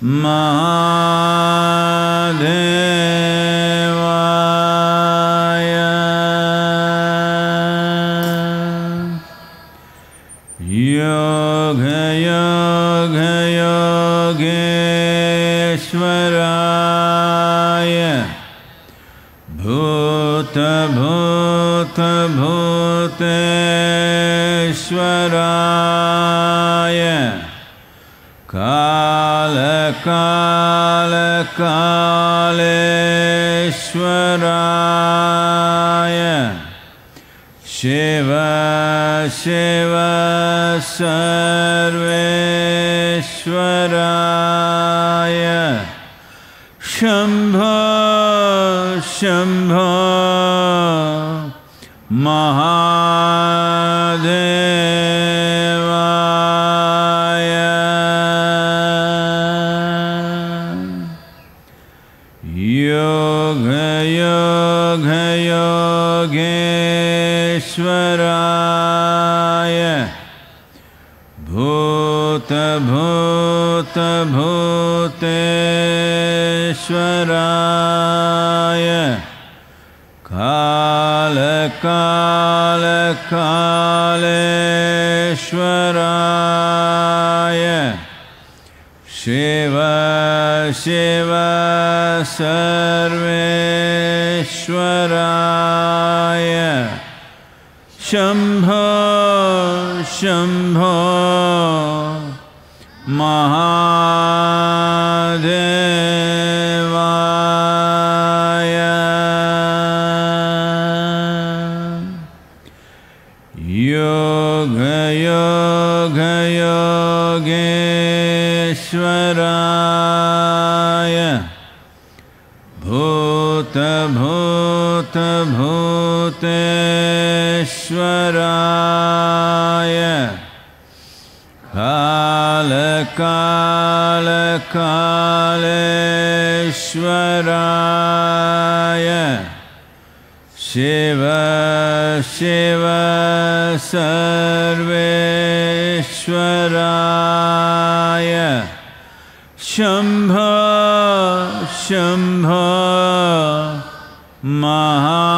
Ma कालकालकालराय शेव शे सर्वेश्वराय शम्भ शम्भ महा श्वराय कालकालकालश्वराय शिव शिव सर्वेश्वराय शम्भ शम्भ महा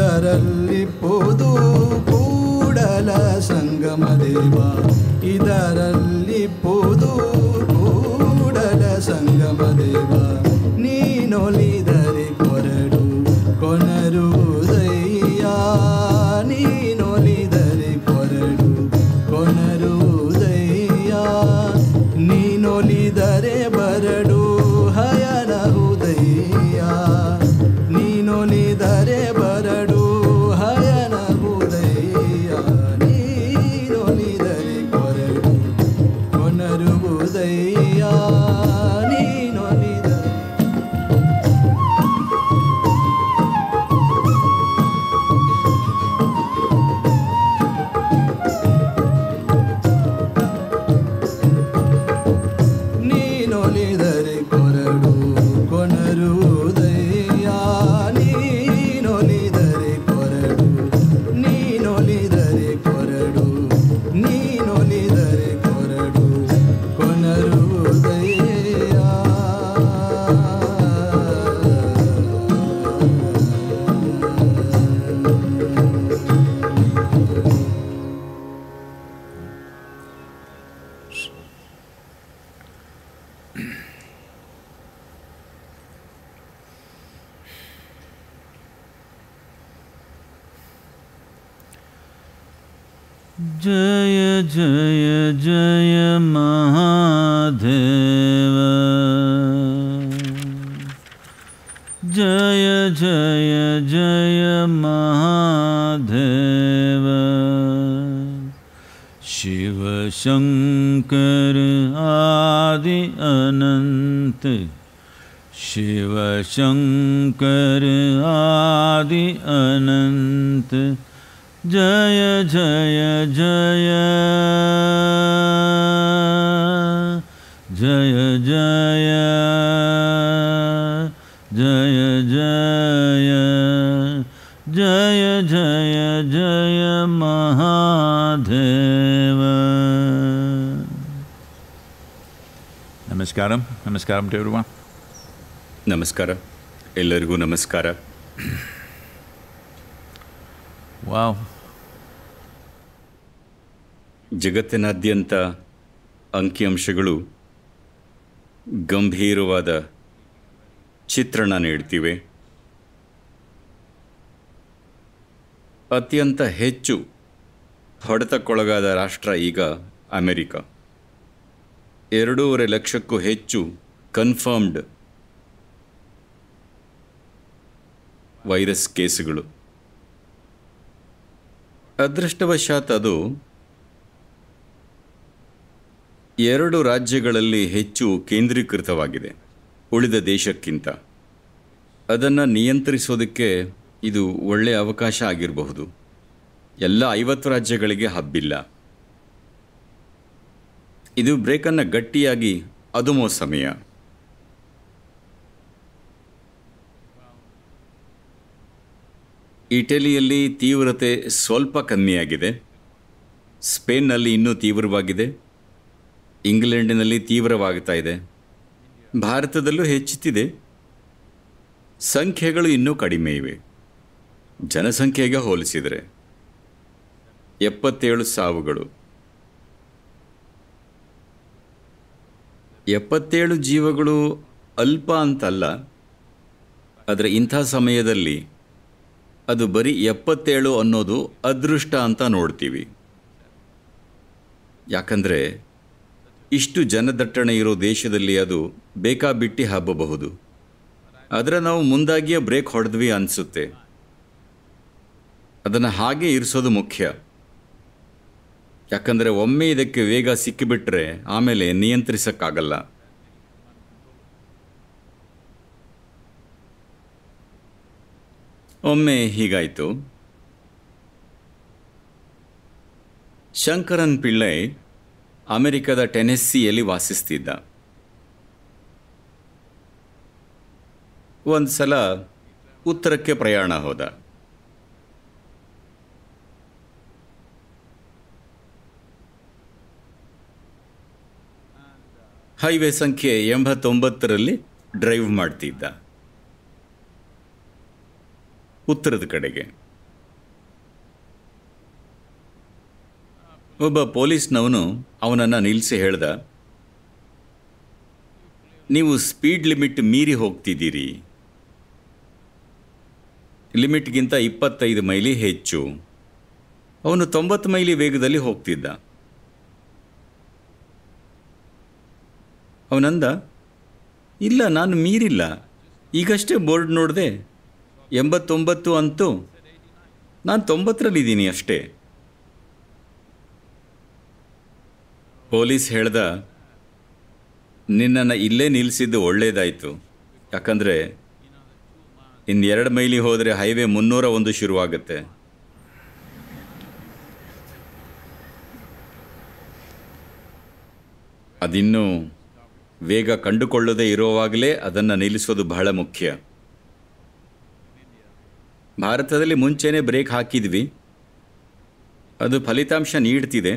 ಇದರಲ್ಲಿಪ್ಪುದು ಕೂಡಲ ಸಂಗಮ ದೇವ ಇದರಲ್ಲಿಪ್ಪುದು ಕೂಡಲ ಸಂಗಮ ದೇವ जय जय जय महादेव जय जय जय शिव शङ्कर आदि अनन्त शिव शङ्कर आदि अनन्त जय जय जय जय जय जय जय जय जय जय महादेव नमस्कार नमस्कार देवरुवा नमस्कार एलू नमस्कार वाह wow. ಜಗತ್ತಿನಾದ್ಯಂತ ಅಂಕಿಅಂಶಗಳು ಗಂಭೀರವಾದ ಚಿತ್ರಣ ನೀಡ್ತಿವೆ ಅತ್ಯಂತ ಹೆಚ್ಚು ಹೊಡೆತಕ್ಕೊಳಗಾದ ರಾಷ್ಟ್ರ ಈಗ ಅಮೆರಿಕ ಎರಡೂವರೆ ಲಕ್ಷಕ್ಕೂ ಹೆಚ್ಚು ಕನ್ಫರ್ಮ್ಡ್ ವೈರಸ್ ಕೇಸುಗಳು ಅದೃಷ್ಟವಶಾತ್ ಅದು ಎರಡು ರಾಜ್ಯಗಳಲ್ಲಿ ಹೆಚ್ಚು ಕೇಂದ್ರೀಕೃತವಾಗಿದೆ ಉಳಿದ ದೇಶಕ್ಕಿಂತ ಅದನ್ನು ನಿಯಂತ್ರಿಸೋದಕ್ಕೆ ಇದು ಒಳ್ಳೆಯ ಅವಕಾಶ ಆಗಿರಬಹುದು ಎಲ್ಲ ಐವತ್ತು ರಾಜ್ಯಗಳಿಗೆ ಹಬ್ಬಿಲ್ಲ ಇದು ಬ್ರೇಕನ್ನು ಗಟ್ಟಿಯಾಗಿ ಅದುಮೋ ಸಮಯ ಇಟಲಿಯಲ್ಲಿ ತೀವ್ರತೆ ಸ್ವಲ್ಪ ಕಮ್ಮಿಯಾಗಿದೆ ಸ್ಪೇನ್ನಲ್ಲಿ ಇನ್ನೂ ತೀವ್ರವಾಗಿದೆ ಇಂಗ್ಲೆಂಡಿನಲ್ಲಿ ತೀವ್ರವಾಗುತ್ತಾ ಇದೆ ಭಾರತದಲ್ಲೂ ಹೆಚ್ಚುತ್ತಿದೆ ಸಂಖ್ಯೆಗಳು ಇನ್ನೂ ಕಡಿಮೆ ಇವೆ ಜನಸಂಖ್ಯೆಗೆ ಹೋಲಿಸಿದರೆ ಎಪ್ಪತ್ತೇಳು ಸಾವುಗಳು ಎಪ್ಪತ್ತೇಳು ಜೀವಗಳು ಅಲ್ಪ ಅಂತಲ್ಲ ಆದರೆ ಇಂಥ ಸಮಯದಲ್ಲಿ ಅದು ಬರೀ ಎಪ್ಪತ್ತೇಳು ಅನ್ನೋದು ಅದೃಷ್ಟ ಅಂತ ನೋಡ್ತೀವಿ ಯಾಕಂದರೆ ಇಷ್ಟು ಜನದಟ್ಟಣೆ ಇರೋ ದೇಶದಲ್ಲಿ ಅದು ಬೇಕಾ ಬಿಟ್ಟಿ ಹಬ್ಬಬಹುದು ಅದರ ನಾವು ಮುಂದಾಗಿಯೇ ಬ್ರೇಕ್ ಹೊಡೆದ್ವಿ ಅನಿಸುತ್ತೆ ಅದನ್ನು ಹಾಗೆ ಇರಿಸೋದು ಮುಖ್ಯ ಯಾಕಂದರೆ ಒಮ್ಮೆ ಇದಕ್ಕೆ ವೇಗ ಸಿಕ್ಕಿಬಿಟ್ರೆ ಆಮೇಲೆ ನಿಯಂತ್ರಿಸೋಕ್ಕಾಗಲ್ಲ ಒಮ್ಮೆ ಹೀಗಾಯಿತು ಶಂಕರನ್ ಪಿಳ್ಳೈ ಅಮೆರಿಕದ ಟೆನೆಸ್ಸಿಯಲ್ಲಿ ವಾಸಿಸ್ತಿದ್ದ ಒಂದು ಸಲ ಉತ್ತರಕ್ಕೆ ಪ್ರಯಾಣ ಹೋದ ಹೈವೇ ಸಂಖ್ಯೆ ಎಂಬತ್ತೊಂಬತ್ತರಲ್ಲಿ ಡ್ರೈವ್ ಮಾಡ್ತಿದ್ದ ಉತ್ತರದ ಕಡೆಗೆ ಒಬ್ಬ ಪೊಲೀಸ್ನವನು ಅವನನ್ನು ನಿಲ್ಲಿಸಿ ಹೇಳ್ದ ನೀವು ಸ್ಪೀಡ್ ಲಿಮಿಟ್ ಮೀರಿ ಹೋಗ್ತಿದ್ದೀರಿ ಲಿಮಿಟ್ಗಿಂತ ಇಪ್ಪತ್ತೈದು ಮೈಲಿ ಹೆಚ್ಚು ಅವನು ತೊಂಬತ್ತು ಮೈಲಿ ವೇಗದಲ್ಲಿ ಹೋಗ್ತಿದ್ದ ಅವನಂದ ಇಲ್ಲ ನಾನು ಮೀರಿಲ್ಲ ಈಗಷ್ಟೇ ಬೋರ್ಡ್ ನೋಡಿದೆ ಎಂಬತ್ತೊಂಬತ್ತು ಅಂತೂ ನಾನು ತೊಂಬತ್ತರಲ್ಲಿದ್ದೀನಿ ಅಷ್ಟೇ ಪೊಲೀಸ್ ಹೇಳ್ದ ನಿನ್ನನ್ನು ಇಲ್ಲೇ ನಿಲ್ಲಿಸಿದ್ದು ಒಳ್ಳೆಯದಾಯಿತು ಯಾಕಂದರೆ ಎರಡು ಮೈಲಿ ಹೋದರೆ ಹೈವೇ ಮುನ್ನೂರ ಒಂದು ಶುರುವಾಗುತ್ತೆ ಅದಿನ್ನೂ ವೇಗ ಕಂಡುಕೊಳ್ಳದೆ ಇರುವಾಗಲೇ ಅದನ್ನು ನಿಲ್ಲಿಸೋದು ಬಹಳ ಮುಖ್ಯ ಭಾರತದಲ್ಲಿ ಮುಂಚೆನೇ ಬ್ರೇಕ್ ಹಾಕಿದ್ವಿ ಅದು ಫಲಿತಾಂಶ ನೀಡ್ತಿದೆ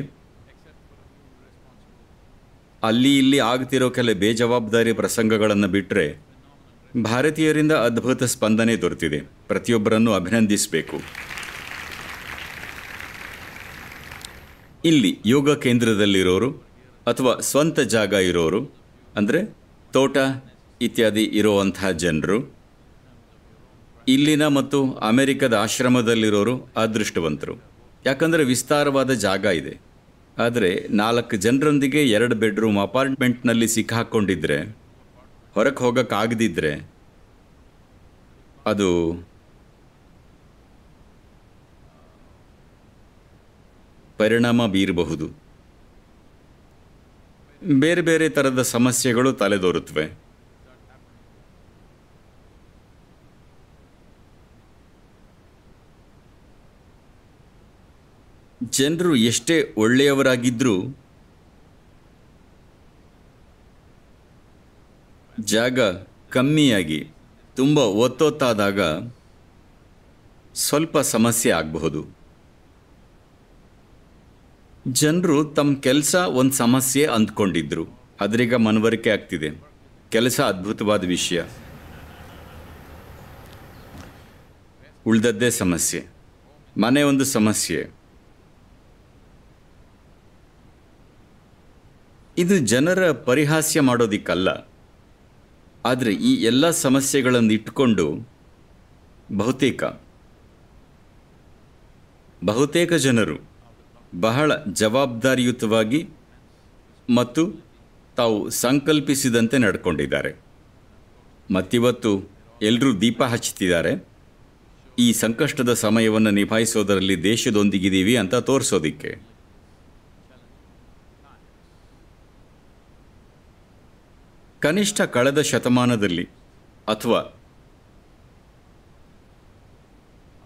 ಅಲ್ಲಿ ಇಲ್ಲಿ ಆಗ್ತಿರೋ ಕೆಲ ಬೇಜವಾಬ್ದಾರಿ ಪ್ರಸಂಗಗಳನ್ನು ಬಿಟ್ಟರೆ ಭಾರತೀಯರಿಂದ ಅದ್ಭುತ ಸ್ಪಂದನೆ ದೊರೆತಿದೆ ಪ್ರತಿಯೊಬ್ಬರನ್ನು ಅಭಿನಂದಿಸಬೇಕು ಇಲ್ಲಿ ಯೋಗ ಕೇಂದ್ರದಲ್ಲಿರೋರು ಅಥವಾ ಸ್ವಂತ ಜಾಗ ಇರೋರು ಅಂದರೆ ತೋಟ ಇತ್ಯಾದಿ ಇರುವಂತಹ ಜನರು ಇಲ್ಲಿನ ಮತ್ತು ಅಮೆರಿಕದ ಆಶ್ರಮದಲ್ಲಿರೋರು ಅದೃಷ್ಟವಂತರು ಯಾಕಂದರೆ ವಿಸ್ತಾರವಾದ ಜಾಗ ಇದೆ ಆದರೆ ನಾಲ್ಕು ಜನರೊಂದಿಗೆ ಎರಡು ಬೆಡ್ರೂಮ್ ಅಪಾರ್ಟ್ಮೆಂಟ್ನಲ್ಲಿ ಸಿಕ್ಕಾಕ್ಕೊಂಡಿದ್ರೆ ಹೊರಗೆ ಹೋಗೋಕ್ಕಾಗದಿದ್ದರೆ ಅದು ಪರಿಣಾಮ ಬೀರಬಹುದು ಬೇರೆ ಬೇರೆ ಥರದ ಸಮಸ್ಯೆಗಳು ತಲೆದೋರುತ್ತವೆ ಜನರು ಎಷ್ಟೇ ಒಳ್ಳೆಯವರಾಗಿದ್ದರೂ ಜಾಗ ಕಮ್ಮಿಯಾಗಿ ತುಂಬ ಒತ್ತೊತ್ತಾದಾಗ ಸ್ವಲ್ಪ ಸಮಸ್ಯೆ ಆಗಬಹುದು ಜನರು ತಮ್ಮ ಕೆಲಸ ಒಂದು ಸಮಸ್ಯೆ ಅಂದ್ಕೊಂಡಿದ್ರು ಅದರೀಗ ಮನವರಿಕೆ ಆಗ್ತಿದೆ ಕೆಲಸ ಅದ್ಭುತವಾದ ವಿಷಯ ಉಳಿದದ್ದೇ ಸಮಸ್ಯೆ ಮನೆ ಒಂದು ಸಮಸ್ಯೆ ಇದು ಜನರ ಪರಿಹಾಸ್ಯ ಮಾಡೋದಿಕ್ಕಲ್ಲ ಆದರೆ ಈ ಎಲ್ಲ ಸಮಸ್ಯೆಗಳನ್ನು ಇಟ್ಟುಕೊಂಡು ಬಹುತೇಕ ಬಹುತೇಕ ಜನರು ಬಹಳ ಜವಾಬ್ದಾರಿಯುತವಾಗಿ ಮತ್ತು ತಾವು ಸಂಕಲ್ಪಿಸಿದಂತೆ ನಡ್ಕೊಂಡಿದ್ದಾರೆ ಮತ್ತಿವತ್ತು ಎಲ್ಲರೂ ದೀಪ ಹಚ್ಚುತ್ತಿದ್ದಾರೆ ಈ ಸಂಕಷ್ಟದ ಸಮಯವನ್ನು ನಿಭಾಯಿಸೋದರಲ್ಲಿ ದೇಶದೊಂದಿಗಿದ್ದೀವಿ ಅಂತ ತೋರಿಸೋದಿಕ್ಕೆ ಕನಿಷ್ಠ ಕಳೆದ ಶತಮಾನದಲ್ಲಿ ಅಥವಾ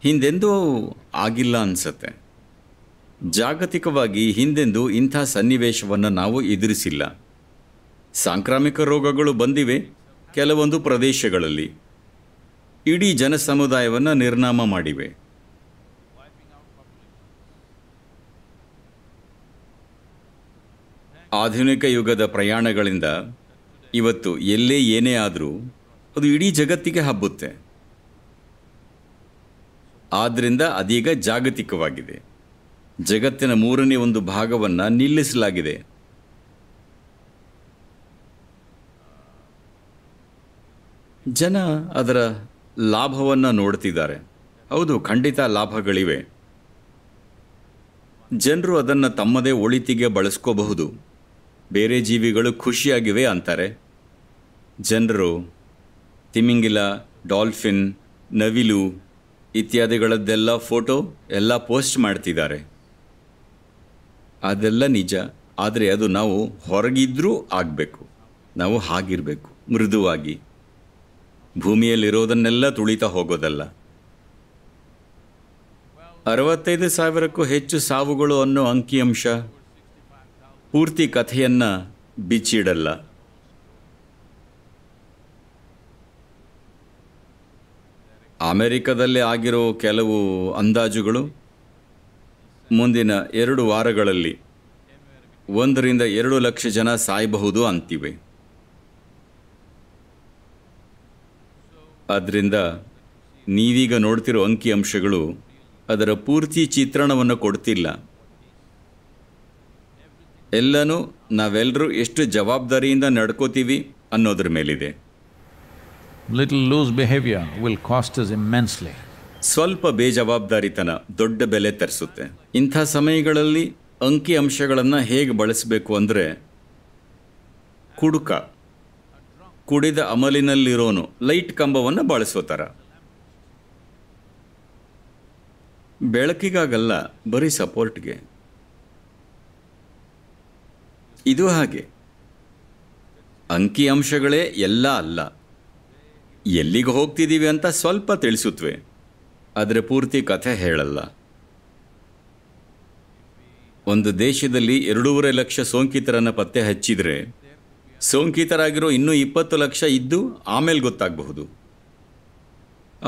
ಹಿಂದೆಂದೂ ಆಗಿಲ್ಲ ಅನಿಸತ್ತೆ ಜಾಗತಿಕವಾಗಿ ಹಿಂದೆಂದೂ ಇಂಥ ಸನ್ನಿವೇಶವನ್ನು ನಾವು ಎದುರಿಸಿಲ್ಲ ಸಾಂಕ್ರಾಮಿಕ ರೋಗಗಳು ಬಂದಿವೆ ಕೆಲವೊಂದು ಪ್ರದೇಶಗಳಲ್ಲಿ ಇಡೀ ಸಮುದಾಯವನ್ನು ನಿರ್ನಾಮ ಮಾಡಿವೆ ಆಧುನಿಕ ಯುಗದ ಪ್ರಯಾಣಗಳಿಂದ ಇವತ್ತು ಎಲ್ಲೇ ಏನೇ ಆದರೂ ಅದು ಇಡೀ ಜಗತ್ತಿಗೆ ಹಬ್ಬುತ್ತೆ ಆದ್ದರಿಂದ ಅದೀಗ ಜಾಗತಿಕವಾಗಿದೆ ಜಗತ್ತಿನ ಮೂರನೇ ಒಂದು ಭಾಗವನ್ನು ನಿಲ್ಲಿಸಲಾಗಿದೆ ಜನ ಅದರ ಲಾಭವನ್ನು ನೋಡ್ತಿದ್ದಾರೆ ಹೌದು ಖಂಡಿತ ಲಾಭಗಳಿವೆ ಜನರು ಅದನ್ನು ತಮ್ಮದೇ ಒಳಿತಿಗೆ ಬಳಸ್ಕೋಬಹುದು ಬೇರೆ ಜೀವಿಗಳು ಖುಷಿಯಾಗಿವೆ ಅಂತಾರೆ ಜನರು ತಿಮಿಂಗಿಲ ಡಾಲ್ಫಿನ್ ನವಿಲು ಇತ್ಯಾದಿಗಳದ್ದೆಲ್ಲ ಫೋಟೋ ಎಲ್ಲ ಪೋಸ್ಟ್ ಮಾಡ್ತಿದ್ದಾರೆ ಅದೆಲ್ಲ ನಿಜ ಆದರೆ ಅದು ನಾವು ಹೊರಗಿದ್ರೂ ಆಗಬೇಕು ನಾವು ಹಾಗಿರಬೇಕು ಮೃದುವಾಗಿ ಭೂಮಿಯಲ್ಲಿರೋದನ್ನೆಲ್ಲ ತುಳಿತಾ ಹೋಗೋದಲ್ಲ ಅರವತ್ತೈದು ಸಾವಿರಕ್ಕೂ ಹೆಚ್ಚು ಸಾವುಗಳು ಅನ್ನೋ ಅಂಕಿಅಂಶ ಪೂರ್ತಿ ಕಥೆಯನ್ನು ಬಿಚ್ಚಿಡಲ್ಲ ಅಮೆರಿಕದಲ್ಲಿ ಆಗಿರೋ ಕೆಲವು ಅಂದಾಜುಗಳು ಮುಂದಿನ ಎರಡು ವಾರಗಳಲ್ಲಿ ಒಂದರಿಂದ ಎರಡು ಲಕ್ಷ ಜನ ಸಾಯಬಹುದು ಅಂತಿವೆ ಆದ್ದರಿಂದ ನೀವೀಗ ನೋಡ್ತಿರೋ ಅಂಕಿಅಂಶಗಳು ಅದರ ಪೂರ್ತಿ ಚಿತ್ರಣವನ್ನು ಕೊಡ್ತಿಲ್ಲ ಎಲ್ಲನೂ ನಾವೆಲ್ಲರೂ ಎಷ್ಟು ಜವಾಬ್ದಾರಿಯಿಂದ ನಡ್ಕೋತೀವಿ ಅನ್ನೋದ್ರ ಮೇಲಿದೆ little loose behavior will cost us immensely. ಸ್ವಲ್ಪ ಬೇಜವಾಬ್ದಾರಿತನ ದೊಡ್ಡ ಬೆಲೆ ತರಿಸುತ್ತೆ ಇಂಥ ಸಮಯಗಳಲ್ಲಿ ಅಂಕಿ ಅಂಶಗಳನ್ನು ಹೇಗೆ ಬಳಸಬೇಕು ಅಂದರೆ ಕುಡುಕ ಕುಡಿದ ಅಮಲಿನಲ್ಲಿರೋನು ಲೈಟ್ ಕಂಬವನ್ನು ಬಳಸೋ ಬೆಳಕಿಗಾಗಲ್ಲ ಬರೀ ಸಪೋರ್ಟ್ಗೆ ಇದು ಹಾಗೆ ಅಂಕಿ ಅಂಶಗಳೇ ಎಲ್ಲ ಅಲ್ಲ ಎಲ್ಲಿಗೆ ಹೋಗ್ತಿದ್ದೀವಿ ಅಂತ ಸ್ವಲ್ಪ ತಿಳಿಸುತ್ತವೆ ಆದರೆ ಪೂರ್ತಿ ಕಥೆ ಹೇಳಲ್ಲ ಒಂದು ದೇಶದಲ್ಲಿ ಎರಡೂವರೆ ಲಕ್ಷ ಸೋಂಕಿತರನ್ನು ಪತ್ತೆ ಹಚ್ಚಿದರೆ ಸೋಂಕಿತರಾಗಿರೋ ಇನ್ನೂ ಇಪ್ಪತ್ತು ಲಕ್ಷ ಇದ್ದು ಆಮೇಲೆ ಗೊತ್ತಾಗಬಹುದು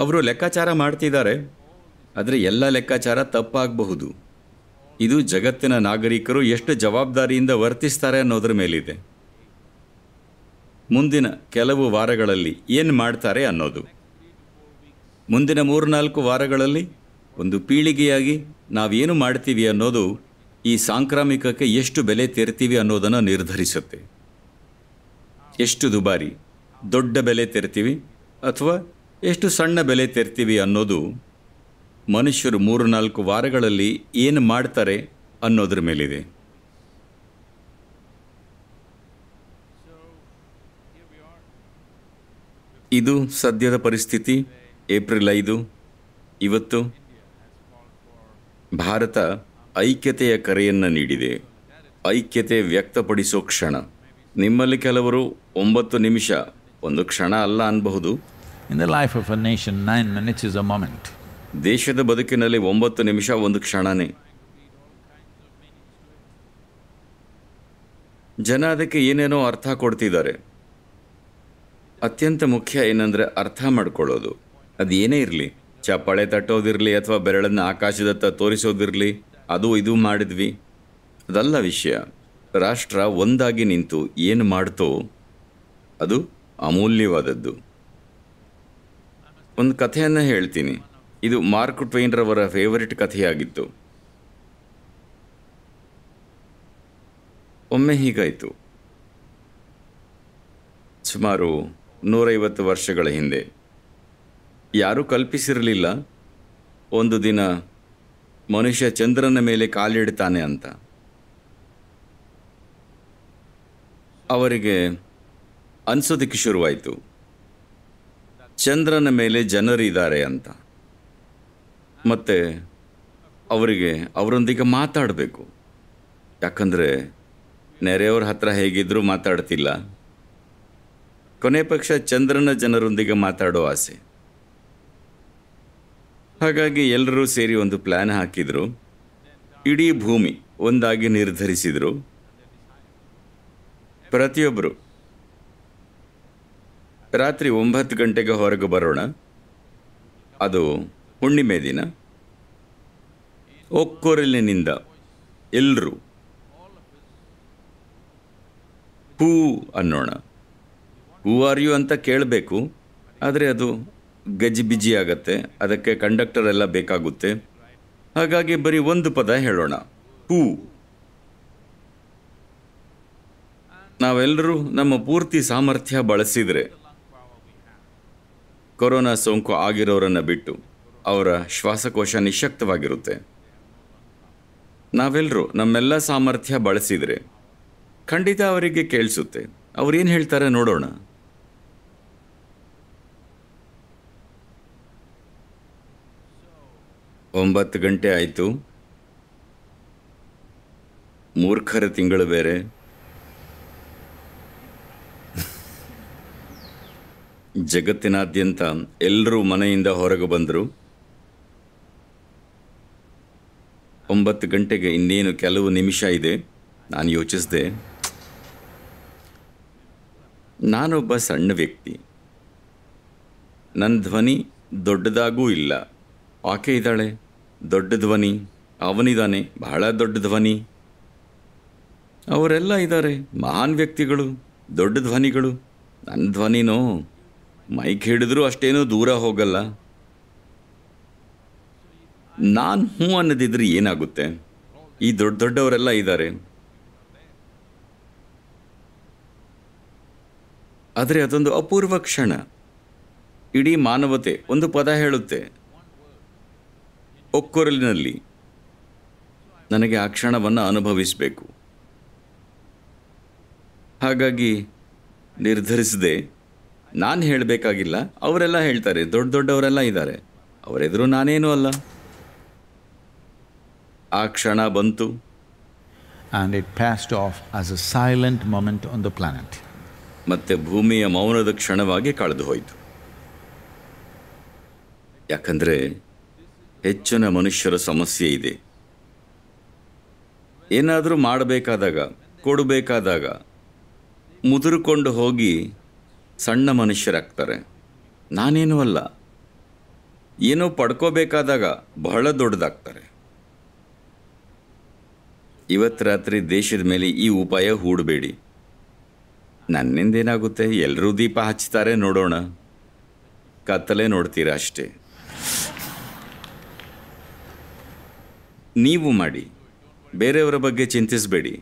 ಅವರು ಲೆಕ್ಕಾಚಾರ ಮಾಡ್ತಿದ್ದಾರೆ ಆದರೆ ಎಲ್ಲ ಲೆಕ್ಕಾಚಾರ ತಪ್ಪಾಗಬಹುದು ಇದು ಜಗತ್ತಿನ ನಾಗರಿಕರು ಎಷ್ಟು ಜವಾಬ್ದಾರಿಯಿಂದ ವರ್ತಿಸ್ತಾರೆ ಅನ್ನೋದ್ರ ಮೇಲಿದೆ ಮುಂದಿನ ಕೆಲವು ವಾರಗಳಲ್ಲಿ ಏನು ಮಾಡ್ತಾರೆ ಅನ್ನೋದು ಮುಂದಿನ ಮೂರ್ನಾಲ್ಕು ವಾರಗಳಲ್ಲಿ ಒಂದು ಪೀಳಿಗೆಯಾಗಿ ನಾವೇನು ಮಾಡ್ತೀವಿ ಅನ್ನೋದು ಈ ಸಾಂಕ್ರಾಮಿಕಕ್ಕೆ ಎಷ್ಟು ಬೆಲೆ ತೆರ್ತೀವಿ ಅನ್ನೋದನ್ನು ನಿರ್ಧರಿಸುತ್ತೆ ಎಷ್ಟು ದುಬಾರಿ ದೊಡ್ಡ ಬೆಲೆ ತೆರ್ತೀವಿ ಅಥವಾ ಎಷ್ಟು ಸಣ್ಣ ಬೆಲೆ ತೆರ್ತೀವಿ ಅನ್ನೋದು ಮನುಷ್ಯರು ಮೂರು ನಾಲ್ಕು ವಾರಗಳಲ್ಲಿ ಏನು ಮಾಡ್ತಾರೆ ಅನ್ನೋದ್ರ ಮೇಲಿದೆ ಇದು ಸದ್ಯದ ಪರಿಸ್ಥಿತಿ ಏಪ್ರಿಲ್ ಐದು ಇವತ್ತು ಭಾರತ ಐಕ್ಯತೆಯ ಕರೆಯನ್ನು ನೀಡಿದೆ ಐಕ್ಯತೆ ವ್ಯಕ್ತಪಡಿಸೋ ಕ್ಷಣ ನಿಮ್ಮಲ್ಲಿ ಕೆಲವರು ಒಂಬತ್ತು ನಿಮಿಷ ಒಂದು ಕ್ಷಣ ಅಲ್ಲ ಅನ್ಬಹುದು in the life of a nation nine minutes is a moment ದೇಶದ ಬದುಕಿನಲ್ಲಿ ಒಂಬತ್ತು ನಿಮಿಷ ಒಂದು ಕ್ಷಣನೇ ಜನ ಅದಕ್ಕೆ ಏನೇನೋ ಅರ್ಥ ಕೊಡ್ತಿದ್ದಾರೆ ಅತ್ಯಂತ ಮುಖ್ಯ ಏನಂದರೆ ಅರ್ಥ ಮಾಡ್ಕೊಳ್ಳೋದು ಅದು ಏನೇ ಇರಲಿ ಚಪ್ಪಾಳೆ ತಟ್ಟೋದಿರಲಿ ಅಥವಾ ಬೆರಳನ್ನು ಆಕಾಶದತ್ತ ತೋರಿಸೋದಿರಲಿ ಅದು ಇದು ಮಾಡಿದ್ವಿ ಅದಲ್ಲ ವಿಷಯ ರಾಷ್ಟ್ರ ಒಂದಾಗಿ ನಿಂತು ಏನು ಮಾಡ್ತೋ ಅದು ಅಮೂಲ್ಯವಾದದ್ದು ಒಂದು ಕಥೆಯನ್ನು ಹೇಳ್ತೀನಿ ಇದು ಮಾರ್ಕ್ ಟ್ವೈನ್ರವರ ಫೇವರಿಟ್ ಕಥೆಯಾಗಿತ್ತು ಒಮ್ಮೆ ಹೀಗಾಯಿತು ಸುಮಾರು ನೂರೈವತ್ತು ವರ್ಷಗಳ ಹಿಂದೆ ಯಾರೂ ಕಲ್ಪಿಸಿರಲಿಲ್ಲ ಒಂದು ದಿನ ಮನುಷ್ಯ ಚಂದ್ರನ ಮೇಲೆ ಕಾಲಿಡ್ತಾನೆ ಅಂತ ಅವರಿಗೆ ಅನಿಸೋದಕ್ಕೆ ಶುರುವಾಯಿತು ಚಂದ್ರನ ಮೇಲೆ ಜನರಿದ್ದಾರೆ ಅಂತ ಮತ್ತು ಅವರಿಗೆ ಅವರೊಂದಿಗೆ ಮಾತಾಡಬೇಕು ಯಾಕಂದರೆ ನೆರೆಯವ್ರ ಹತ್ರ ಹೇಗಿದ್ದರೂ ಮಾತಾಡ್ತಿಲ್ಲ ಕೊನೆ ಪಕ್ಷ ಚಂದ್ರನ ಜನರೊಂದಿಗೆ ಮಾತಾಡೋ ಆಸೆ ಹಾಗಾಗಿ ಎಲ್ಲರೂ ಸೇರಿ ಒಂದು ಪ್ಲ್ಯಾನ್ ಹಾಕಿದರು ಇಡೀ ಭೂಮಿ ಒಂದಾಗಿ ನಿರ್ಧರಿಸಿದರು ಪ್ರತಿಯೊಬ್ಬರು ರಾತ್ರಿ ಒಂಬತ್ತು ಗಂಟೆಗೆ ಹೊರಗೆ ಬರೋಣ ಅದು ಹುಣ್ಣಿಮೆ ದಿನ ಒಕ್ಕೊರಲಿನಿಂದ ಎಲ್ಲರೂ ಹೂ ಅನ್ನೋಣ ಹೂ ಆರ್ ಯು ಅಂತ ಕೇಳಬೇಕು ಆದರೆ ಅದು ಗಜ್ಜಿ ಬಿಜಿ ಆಗತ್ತೆ ಅದಕ್ಕೆ ಕಂಡಕ್ಟರ್ ಎಲ್ಲ ಬೇಕಾಗುತ್ತೆ ಹಾಗಾಗಿ ಬರೀ ಒಂದು ಪದ ಹೇಳೋಣ ಹೂ ನಾವೆಲ್ಲರೂ ನಮ್ಮ ಪೂರ್ತಿ ಸಾಮರ್ಥ್ಯ ಬಳಸಿದರೆ ಕೊರೋನಾ ಸೋಂಕು ಆಗಿರೋರನ್ನು ಬಿಟ್ಟು ಅವರ ಶ್ವಾಸಕೋಶ ನಿಶಕ್ತವಾಗಿರುತ್ತೆ ನಾವೆಲ್ಲರೂ ನಮ್ಮೆಲ್ಲ ಸಾಮರ್ಥ್ಯ ಬಳಸಿದರೆ ಖಂಡಿತ ಅವರಿಗೆ ಕೇಳಿಸುತ್ತೆ ಅವ್ರೇನು ಹೇಳ್ತಾರೆ ನೋಡೋಣ ಒಂಬತ್ತು ಗಂಟೆ ಆಯಿತು ಮೂರ್ಖರ ತಿಂಗಳು ಬೇರೆ ಜಗತ್ತಿನಾದ್ಯಂತ ಎಲ್ಲರೂ ಮನೆಯಿಂದ ಹೊರಗೆ ಬಂದರು ಒಂಬತ್ತು ಗಂಟೆಗೆ ಇನ್ನೇನು ಕೆಲವು ನಿಮಿಷ ಇದೆ ನಾನು ಯೋಚಿಸಿದೆ ನಾನೊಬ್ಬ ಸಣ್ಣ ವ್ಯಕ್ತಿ ನನ್ನ ಧ್ವನಿ ದೊಡ್ಡದಾಗೂ ಇಲ್ಲ ಆಕೆ ಇದ್ದಾಳೆ ದೊಡ್ಡ ಧ್ವನಿ ಅವನಿದ್ದಾನೆ ಬಹಳ ದೊಡ್ಡ ಧ್ವನಿ ಅವರೆಲ್ಲ ಇದ್ದಾರೆ ಮಹಾನ್ ವ್ಯಕ್ತಿಗಳು ದೊಡ್ಡ ಧ್ವನಿಗಳು ನನ್ನ ಧ್ವನಿನೋ ಮೈಕ್ ಹಿಡಿದ್ರೂ ಅಷ್ಟೇನೂ ದೂರ ಹೋಗಲ್ಲ ನಾನು ಹ್ಞೂ ಅನ್ನೋದಿದ್ರೆ ಏನಾಗುತ್ತೆ ಈ ದೊಡ್ಡ ದೊಡ್ಡವರೆಲ್ಲ ಇದ್ದಾರೆ ಆದರೆ ಅದೊಂದು ಅಪೂರ್ವ ಕ್ಷಣ ಇಡೀ ಮಾನವತೆ ಒಂದು ಪದ ಹೇಳುತ್ತೆ ಒಕ್ಕೊರಲಿನಲ್ಲಿ ನನಗೆ ಆ ಕ್ಷಣವನ್ನು ಅನುಭವಿಸಬೇಕು ಹಾಗಾಗಿ ನಿರ್ಧರಿಸದೆ ನಾನು ಹೇಳಬೇಕಾಗಿಲ್ಲ ಅವರೆಲ್ಲ ಹೇಳ್ತಾರೆ ದೊಡ್ಡ ದೊಡ್ಡವರೆಲ್ಲ ಇದ್ದಾರೆ ಅವರೆದುರು ನಾನೇನು ಅಲ್ಲ ಆ ಕ್ಷಣ ಬಂತು and it passed off as a silent moment on the planet ಮತ್ತೆ ಭೂಮಿಯ ಮೌನದ ಕ್ಷಣವಾಗಿ ಕಳೆದು ಹೋಯಿತು ಯಾಕಂದರೆ ಹೆಚ್ಚಿನ ಮನುಷ್ಯರ ಸಮಸ್ಯೆ ಇದೆ ಏನಾದರೂ ಮಾಡಬೇಕಾದಾಗ ಕೊಡಬೇಕಾದಾಗ ಮುದುರ್ಕೊಂಡು ಹೋಗಿ ಸಣ್ಣ ಮನುಷ್ಯರಾಗ್ತಾರೆ ನಾನೇನೂ ಅಲ್ಲ ಏನೋ ಪಡ್ಕೋಬೇಕಾದಾಗ ಬಹಳ ದೊಡ್ಡದಾಗ್ತಾರೆ ಇವತ್ತು ರಾತ್ರಿ ದೇಶದ ಮೇಲೆ ಈ ಉಪಾಯ ಹೂಡಬೇಡಿ ಏನಾಗುತ್ತೆ ಎಲ್ಲರೂ ದೀಪ ಹಚ್ತಾರೆ ನೋಡೋಣ ಕತ್ತಲೆ ನೋಡ್ತೀರಾ ಅಷ್ಟೇ ನೀವು ಮಾಡಿ ಬೇರೆಯವರ ಬಗ್ಗೆ ಚಿಂತಿಸಬೇಡಿ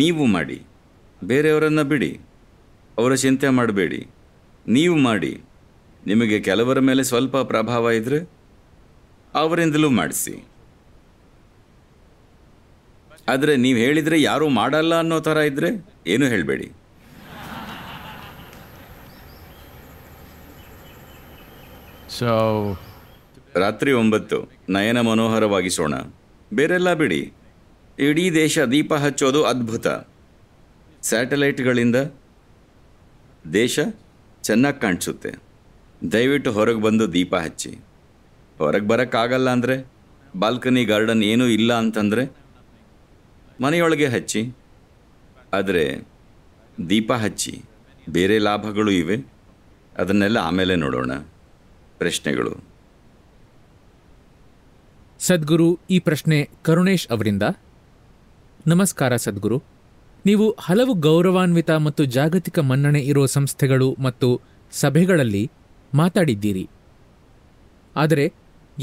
ನೀವು ಮಾಡಿ ಬೇರೆಯವರನ್ನು ಬಿಡಿ ಅವರ ಚಿಂತೆ ಮಾಡಬೇಡಿ ನೀವು ಮಾಡಿ ನಿಮಗೆ ಕೆಲವರ ಮೇಲೆ ಸ್ವಲ್ಪ ಪ್ರಭಾವ ಇದ್ದರೆ ಅವರಿಂದಲೂ ಮಾಡಿಸಿ ಆದರೆ ನೀವು ಹೇಳಿದರೆ ಯಾರೂ ಮಾಡಲ್ಲ ಅನ್ನೋ ಥರ ಇದ್ದರೆ ಏನೂ ಹೇಳಬೇಡಿ ರಾತ್ರಿ ಒಂಬತ್ತು ನಯನ ಮನೋಹರವಾಗಿಸೋಣ ಬೇರೆಲ್ಲ ಬಿಡಿ ಇಡೀ ದೇಶ ದೀಪ ಹಚ್ಚೋದು ಅದ್ಭುತ ಸ್ಯಾಟಲೈಟ್ಗಳಿಂದ ದೇಶ ಚೆನ್ನಾಗಿ ಕಾಣಿಸುತ್ತೆ ದಯವಿಟ್ಟು ಹೊರಗೆ ಬಂದು ದೀಪ ಹಚ್ಚಿ ಹೊರಗೆ ಬರೋಕ್ಕಾಗಲ್ಲ ಅಂದರೆ ಬಾಲ್ಕನಿ ಗಾರ್ಡನ್ ಏನೂ ಇಲ್ಲ ಅಂತಂದರೆ ಮನೆಯೊಳಗೆ ಹಚ್ಚಿ ಆದರೆ ದೀಪ ಹಚ್ಚಿ ಬೇರೆ ಲಾಭಗಳು ಇವೆ ಅದನ್ನೆಲ್ಲ ಆಮೇಲೆ ನೋಡೋಣ ಪ್ರಶ್ನೆಗಳು ಸದ್ಗುರು ಈ ಪ್ರಶ್ನೆ ಕರುಣೇಶ್ ಅವರಿಂದ ನಮಸ್ಕಾರ ಸದ್ಗುರು ನೀವು ಹಲವು ಗೌರವಾನ್ವಿತ ಮತ್ತು ಜಾಗತಿಕ ಮನ್ನಣೆ ಇರುವ ಸಂಸ್ಥೆಗಳು ಮತ್ತು ಸಭೆಗಳಲ್ಲಿ ಮಾತಾಡಿದ್ದೀರಿ ಆದರೆ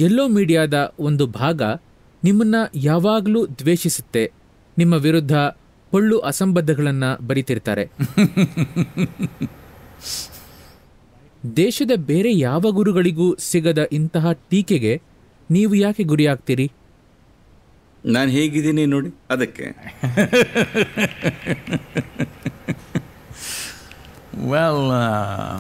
ಎಲ್ಲೋ ಮೀಡಿಯಾದ ಒಂದು ಭಾಗ ನಿಮ್ಮನ್ನು ಯಾವಾಗಲೂ ದ್ವೇಷಿಸುತ್ತೆ ನಿಮ್ಮ ವಿರುದ್ಧ ಪೊಳ್ಳು ಅಸಂಬದ್ಧಗಳನ್ನು ಬರಿತಿರ್ತಾರೆ ದೇಶದ ಬೇರೆ ಯಾವ ಗುರುಗಳಿಗೂ ಸಿಗದ ಇಂತಹ ಟೀಕೆಗೆ ನೀವು ಯಾಕೆ ಗುರಿ ಆಗ್ತೀರಿ ನಾನು ಹೇಗಿದ್ದೀನಿ ನೋಡಿ ಅದಕ್ಕೆ ವೆಲ್ uh,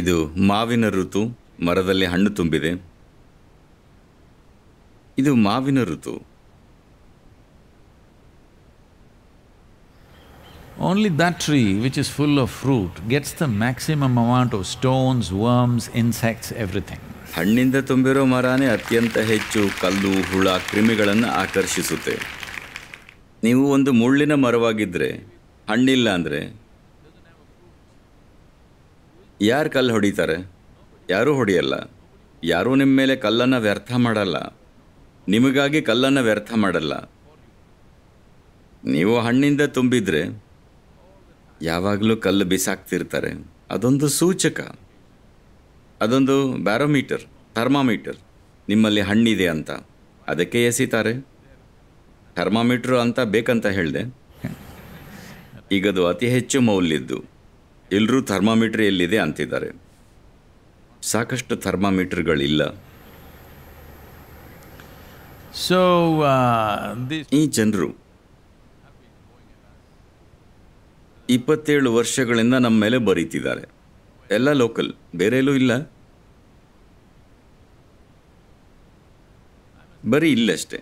ಇದು ಮಾವಿನ ಋತು ಮರದಲ್ಲಿ ಹಣ್ಣು ತುಂಬಿದೆ ಇದು ಮಾವಿನ ಋತು only that tree which is full of fruit gets the maximum amount of stones worms insects everything ಹಣ್ಣಿಂದ ತುಂಬಿರೋ ಮರನೇ ಅತ್ಯಂತ ಹೆಚ್ಚು ಕಲ್ಲು ಹುಳ ಕ್ರಿಮಿಗಳನ್ನು ಆಕರ್ಷಿಸುತ್ತೆ ನೀವು ಒಂದು ಮುಳ್ಳಿನ ಮರವಾಗಿದ್ದರೆ ಹಣ್ಣಿಲ್ಲ ಅಂದರೆ ಯಾರು ಕಲ್ಲು ಹೊಡಿತಾರೆ ಯಾರೂ ಹೊಡೆಯಲ್ಲ ಯಾರೂ ನಿಮ್ಮ ಮೇಲೆ ಕಲ್ಲನ್ನು ವ್ಯರ್ಥ ಮಾಡಲ್ಲ ನಿಮಗಾಗಿ ಕಲ್ಲನ್ನು ವ್ಯರ್ಥ ಮಾಡಲ್ಲ ನೀವು ಹಣ್ಣಿಂದ ತುಂಬಿದರೆ ಯಾವಾಗಲೂ ಕಲ್ಲು ಬಿಸಾಕ್ತಿರ್ತಾರೆ ಅದೊಂದು ಸೂಚಕ ಅದೊಂದು ಬ್ಯಾರೋಮೀಟರ್ ಥರ್ಮಾಮೀಟರ್ ನಿಮ್ಮಲ್ಲಿ ಹಣ್ಣಿದೆ ಅಂತ ಅದಕ್ಕೆ ಎಸಿತಾರೆ ಥರ್ಮಾಮೀಟ್ರು ಅಂತ ಬೇಕಂತ ಹೇಳಿದೆ ಈಗದು ಅತಿ ಹೆಚ್ಚು ಮೌಲ್ಯದ್ದು ಎಲ್ಲರೂ ಥರ್ಮಾಮೀಟ್ರ್ ಎಲ್ಲಿದೆ ಅಂತಿದ್ದಾರೆ ಸಾಕಷ್ಟು ಥರ್ಮಾಮೀಟ್ರ್ಗಳಿಲ್ಲ ಸೊ uh, ಈ ಜನರು ಇಪ್ಪತ್ತೇಳು ವರ್ಷಗಳಿಂದ ನಮ್ಮ ಮೇಲೆ ಬರೀತಿದ್ದಾರೆ ಎಲ್ಲ ಲೋಕಲ್ ಬೇರೆ ಎಲ್ಲೂ ಇಲ್ಲ ಬರೀ ಇಲ್ಲಷ್ಟೆ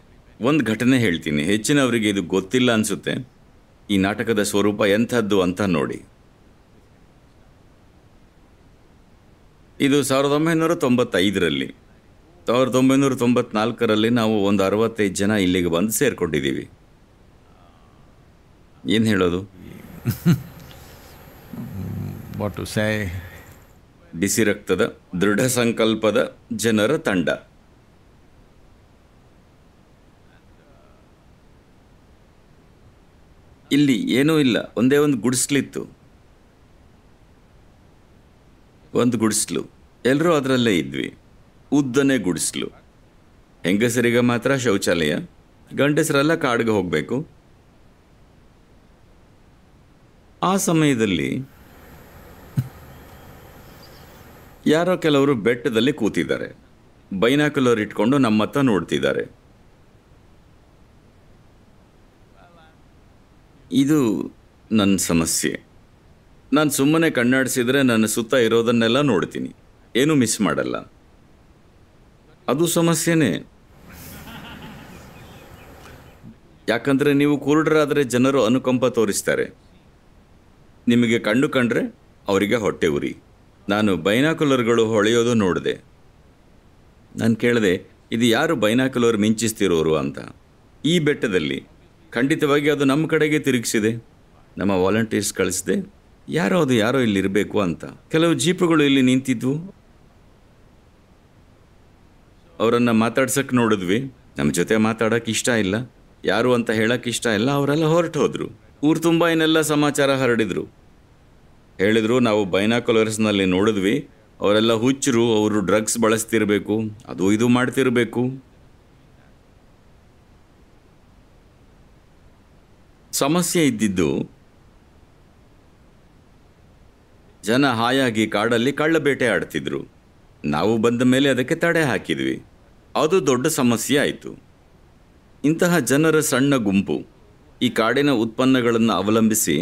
ಒಂದು ಘಟನೆ ಹೇಳ್ತೀನಿ ಹೆಚ್ಚಿನವರಿಗೆ ಇದು ಗೊತ್ತಿಲ್ಲ ಅನಿಸುತ್ತೆ ಈ ನಾಟಕದ ಸ್ವರೂಪ ಎಂಥದ್ದು ಅಂತ ನೋಡಿ ಇದು ಸಾವಿರದ ಒಂಬೈನೂರ ತೊಂಬತ್ತೈದರಲ್ಲಿ ಸಾವಿರದ ಒಂಬೈನೂರ ತೊಂಬತ್ನಾಲ್ಕರಲ್ಲಿ ನಾವು ಒಂದು ಅರವತ್ತೈದು ಜನ ಇಲ್ಲಿಗೆ ಬಂದು ಸೇರಿಕೊಂಡಿದ್ದೀವಿ ಏನು ಹೇಳೋದು ವಾಟ್ ಟು ಸೇ ಬಿಸಿ ರಕ್ತದ ದೃಢ ಸಂಕಲ್ಪದ ಜನರ ತಂಡ ಇಲ್ಲಿ ಏನೂ ಇಲ್ಲ ಒಂದೇ ಒಂದು ಗುಡಿಸ್ಲಿತ್ತು ಒಂದು ಗುಡಿಸ್ಲು ಎಲ್ಲರೂ ಅದರಲ್ಲೇ ಇದ್ವಿ ಉದ್ದನೇ ಗುಡಿಸ್ಲು ಹೆಂಗಸರಿಗೆ ಮಾತ್ರ ಶೌಚಾಲಯ ಗಂಡಸರೆಲ್ಲ ಕಾಡಿಗೆ ಹೋಗಬೇಕು ಆ ಸಮಯದಲ್ಲಿ ಯಾರೋ ಕೆಲವರು ಬೆಟ್ಟದಲ್ಲಿ ಕೂತಿದ್ದಾರೆ ಬೈನಾಕುಲರ್ ಇಟ್ಕೊಂಡು ನಮ್ಮತ್ತ ನೋಡ್ತಿದ್ದಾರೆ ಇದು ನನ್ನ ಸಮಸ್ಯೆ ನಾನು ಸುಮ್ಮನೆ ಕಣ್ಣಾಡಿಸಿದರೆ ನನ್ನ ಸುತ್ತ ಇರೋದನ್ನೆಲ್ಲ ನೋಡ್ತೀನಿ ಏನೂ ಮಿಸ್ ಮಾಡಲ್ಲ ಅದು ಸಮಸ್ಯೆನೇ ಯಾಕಂದರೆ ನೀವು ಕುರುಡರಾದರೆ ಜನರು ಅನುಕಂಪ ತೋರಿಸ್ತಾರೆ ನಿಮಗೆ ಕಂಡು ಕಂಡ್ರೆ ಅವರಿಗೆ ಹೊಟ್ಟೆ ಉರಿ ನಾನು ಬೈನಾಕುಲರ್ಗಳು ಹೊಳೆಯೋದು ನೋಡಿದೆ ನಾನು ಕೇಳಿದೆ ಇದು ಯಾರು ಬೈನಾಕುಲರ್ ಮಿಂಚಿಸ್ತಿರೋರು ಅಂತ ಈ ಬೆಟ್ಟದಲ್ಲಿ ಖಂಡಿತವಾಗಿ ಅದು ನಮ್ಮ ಕಡೆಗೆ ತಿರುಗಿಸಿದೆ ನಮ್ಮ ವಾಲಂಟಿಯರ್ಸ್ ಕಳಿಸಿದೆ ಯಾರೋ ಅದು ಯಾರೋ ಇಲ್ಲಿರಬೇಕು ಅಂತ ಕೆಲವು ಜೀಪುಗಳು ಇಲ್ಲಿ ನಿಂತಿದ್ವು ಅವರನ್ನು ಮಾತಾಡ್ಸಕ್ಕೆ ನೋಡಿದ್ವಿ ನಮ್ಮ ಜೊತೆ ಮಾತಾಡೋಕೆ ಇಷ್ಟ ಇಲ್ಲ ಯಾರು ಅಂತ ಹೇಳೋಕೆ ಇಷ್ಟ ಇಲ್ಲ ಅವರೆಲ್ಲ ಹೊರಟು ಹೋದರು ಊರು ತುಂಬ ಏನೆಲ್ಲ ಸಮಾಚಾರ ಹರಡಿದರು ಹೇಳಿದರು ನಾವು ಬೈನಾಕೊಲರ್ಸ್ನಲ್ಲಿ ನೋಡಿದ್ವಿ ಅವರೆಲ್ಲ ಹುಚ್ಚರು ಅವರು ಡ್ರಗ್ಸ್ ಬಳಸ್ತಿರಬೇಕು ಅದು ಇದು ಮಾಡ್ತಿರಬೇಕು ಸಮಸ್ಯೆ ಇದ್ದಿದ್ದು ಜನ ಹಾಯಾಗಿ ಕಾಡಲ್ಲಿ ಕಳ್ಳಬೇಟೆ ಆಡ್ತಿದ್ರು ನಾವು ಬಂದ ಮೇಲೆ ಅದಕ್ಕೆ ತಡೆ ಹಾಕಿದ್ವಿ ಅದು ದೊಡ್ಡ ಸಮಸ್ಯೆ ಆಯಿತು ಇಂತಹ ಜನರ ಸಣ್ಣ ಗುಂಪು ಈ ಕಾಡಿನ ಉತ್ಪನ್ನಗಳನ್ನು ಅವಲಂಬಿಸಿ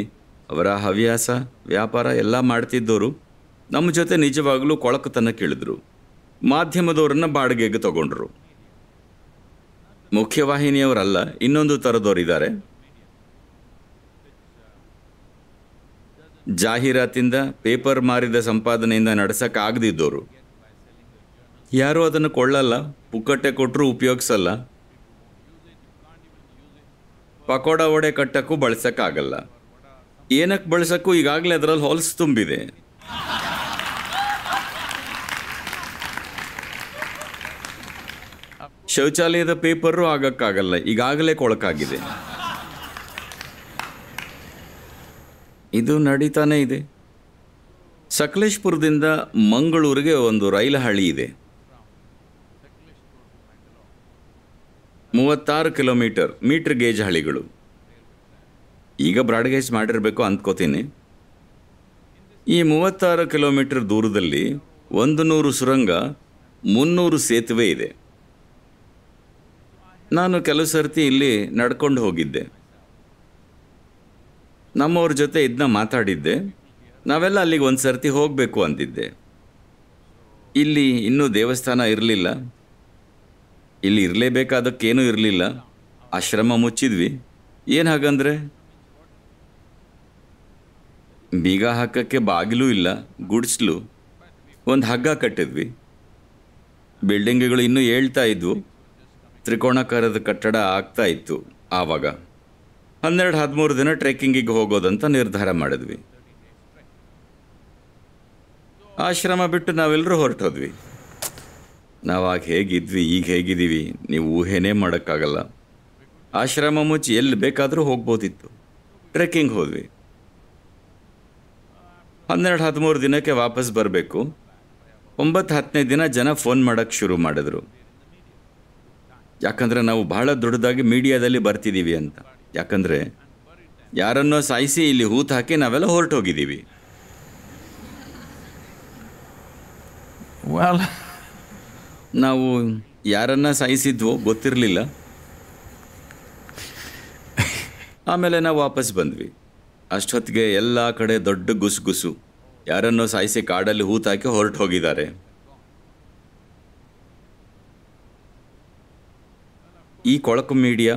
ಅವರ ಹವ್ಯಾಸ ವ್ಯಾಪಾರ ಎಲ್ಲ ಮಾಡ್ತಿದ್ದವರು ನಮ್ಮ ಜೊತೆ ನಿಜವಾಗಲೂ ಕೊಳಕತನ ಕೇಳಿದ್ರು ಮಾಧ್ಯಮದವರನ್ನ ಬಾಡಿಗೆಗೆ ತಗೊಂಡ್ರು ಮುಖ್ಯವಾಹಿನಿಯವರಲ್ಲ ಇನ್ನೊಂದು ಥರದವರಿದ್ದಾರೆ ಜಾಹೀರಾತಿಂದ ಪೇಪರ್ ಮಾರಿದ ಸಂಪಾದನೆಯಿಂದ ನಡೆಸೋಕ್ಕಾಗದಿದ್ದವರು ಯಾರೂ ಅದನ್ನು ಕೊಳ್ಳಲ್ಲ ಪುಕ್ಕಟ್ಟೆ ಕೊಟ್ಟರು ಉಪಯೋಗಿಸಲ್ಲ ಪಕೋಡ ಒಡೆ ಕಟ್ಟಕ್ಕೂ ಬಳಸೋಕ್ಕಾಗಲ್ಲ ಏನಕ್ಕೆ ಬಳಸೋಕ್ಕೂ ಈಗಾಗಲೇ ಅದರಲ್ಲಿ ಹಾಲ್ಸ್ ತುಂಬಿದೆ ಶೌಚಾಲಯದ ಪೇಪರು ಆಗಕ್ಕಾಗಲ್ಲ ಈಗಾಗಲೇ ಕೊಳಕಾಗಿದೆ ಇದು ನಡೀತಾನೆ ಇದೆ ಸಕಲೇಶ್ಪುರದಿಂದ ಮಂಗಳೂರಿಗೆ ಒಂದು ರೈಲು ಹಳಿ ಇದೆ ಮೂವತ್ತಾರು ಕಿಲೋಮೀಟರ್ ಮೀಟರ್ ಗೇಜ್ ಹಳಿಗಳು ಈಗ ಬ್ರಾಡ್ಗೇಜ್ ಮಾಡಿರಬೇಕು ಅಂದ್ಕೋತೀನಿ ಈ ಮೂವತ್ತಾರು ಕಿಲೋಮೀಟರ್ ದೂರದಲ್ಲಿ ಒಂದು ನೂರು ಸುರಂಗ ಮುನ್ನೂರು ಸೇತುವೆ ಇದೆ ನಾನು ಕೆಲವು ಸರ್ತಿ ಇಲ್ಲಿ ನಡ್ಕೊಂಡು ಹೋಗಿದ್ದೆ ನಮ್ಮವ್ರ ಜೊತೆ ಇದನ್ನ ಮಾತಾಡಿದ್ದೆ ನಾವೆಲ್ಲ ಅಲ್ಲಿಗೆ ಒಂದು ಸರ್ತಿ ಹೋಗಬೇಕು ಅಂದಿದ್ದೆ ಇಲ್ಲಿ ಇನ್ನೂ ದೇವಸ್ಥಾನ ಇರಲಿಲ್ಲ ಇಲ್ಲಿ ಇರಲೇಬೇಕಾದಕ್ಕೇನೂ ಇರಲಿಲ್ಲ ಆಶ್ರಮ ಮುಚ್ಚಿದ್ವಿ ಏನು ಹಾಗಂದರೆ ಬೀಗ ಹಾಕೋಕ್ಕೆ ಬಾಗಿಲು ಇಲ್ಲ ಗುಡಿಸ್ಲು ಒಂದು ಹಗ್ಗ ಕಟ್ಟಿದ್ವಿ ಬಿಲ್ಡಿಂಗ್ಗಳು ಇನ್ನೂ ಹೇಳ್ತಾ ಇದ್ವು ತ್ರಿಕೋಣಕಾರದ ಕಟ್ಟಡ ಆಗ್ತಾ ಇತ್ತು ಆವಾಗ ಹನ್ನೆರಡು ಹದಿಮೂರು ದಿನ ಟ್ರೆಕ್ಕಿಂಗಿಗೆ ಹೋಗೋದಂತ ನಿರ್ಧಾರ ಮಾಡಿದ್ವಿ ಆಶ್ರಮ ಬಿಟ್ಟು ನಾವೆಲ್ಲರೂ ಹೊರಟೋದ್ವಿ ನಾವಾಗ ಹೇಗಿದ್ವಿ ಈಗ ಹೇಗಿದ್ದೀವಿ ನೀವು ಊಹೆನೇ ಮಾಡೋಕ್ಕಾಗಲ್ಲ ಆಶ್ರಮ ಮುಚ್ಚಿ ಎಲ್ಲಿ ಬೇಕಾದರೂ ಹೋಗ್ಬೋದಿತ್ತು ಟ್ರೆಕ್ಕಿಂಗ್ ಹೋದ್ವಿ ಹನ್ನೆರಡು ಹದಿಮೂರು ದಿನಕ್ಕೆ ವಾಪಸ್ ಬರಬೇಕು ಒಂಬತ್ತು ಹತ್ತನೇ ದಿನ ಜನ ಫೋನ್ ಮಾಡೋಕ್ಕೆ ಶುರು ಮಾಡಿದ್ರು ಯಾಕಂದರೆ ನಾವು ಬಹಳ ದೊಡ್ಡದಾಗಿ ಮೀಡಿಯಾದಲ್ಲಿ ಬರ್ತಿದ್ದೀವಿ ಅಂತ ಯಾಕಂದರೆ ಯಾರನ್ನೋ ಸಾಯಿಸಿ ಇಲ್ಲಿ ಹೂತು ಹಾಕಿ ನಾವೆಲ್ಲ ಹೊರಟೋಗಿದ್ದೀವಿ ನಾವು ಯಾರನ್ನ ಸಾಯಿಸಿದ್ವೋ ಗೊತ್ತಿರಲಿಲ್ಲ ಆಮೇಲೆ ನಾವು ವಾಪಸ್ ಬಂದ್ವಿ ಅಷ್ಟೊತ್ತಿಗೆ ಎಲ್ಲ ಕಡೆ ದೊಡ್ಡ ಗುಸು ಗುಸು ಯಾರನ್ನೋ ಸಾಯಿಸಿ ಕಾಡಲ್ಲಿ ಹೂತಾಕಿ ಹೊರಟು ಹೋಗಿದ್ದಾರೆ ಈ ಕೊಳಕು ಮೀಡಿಯಾ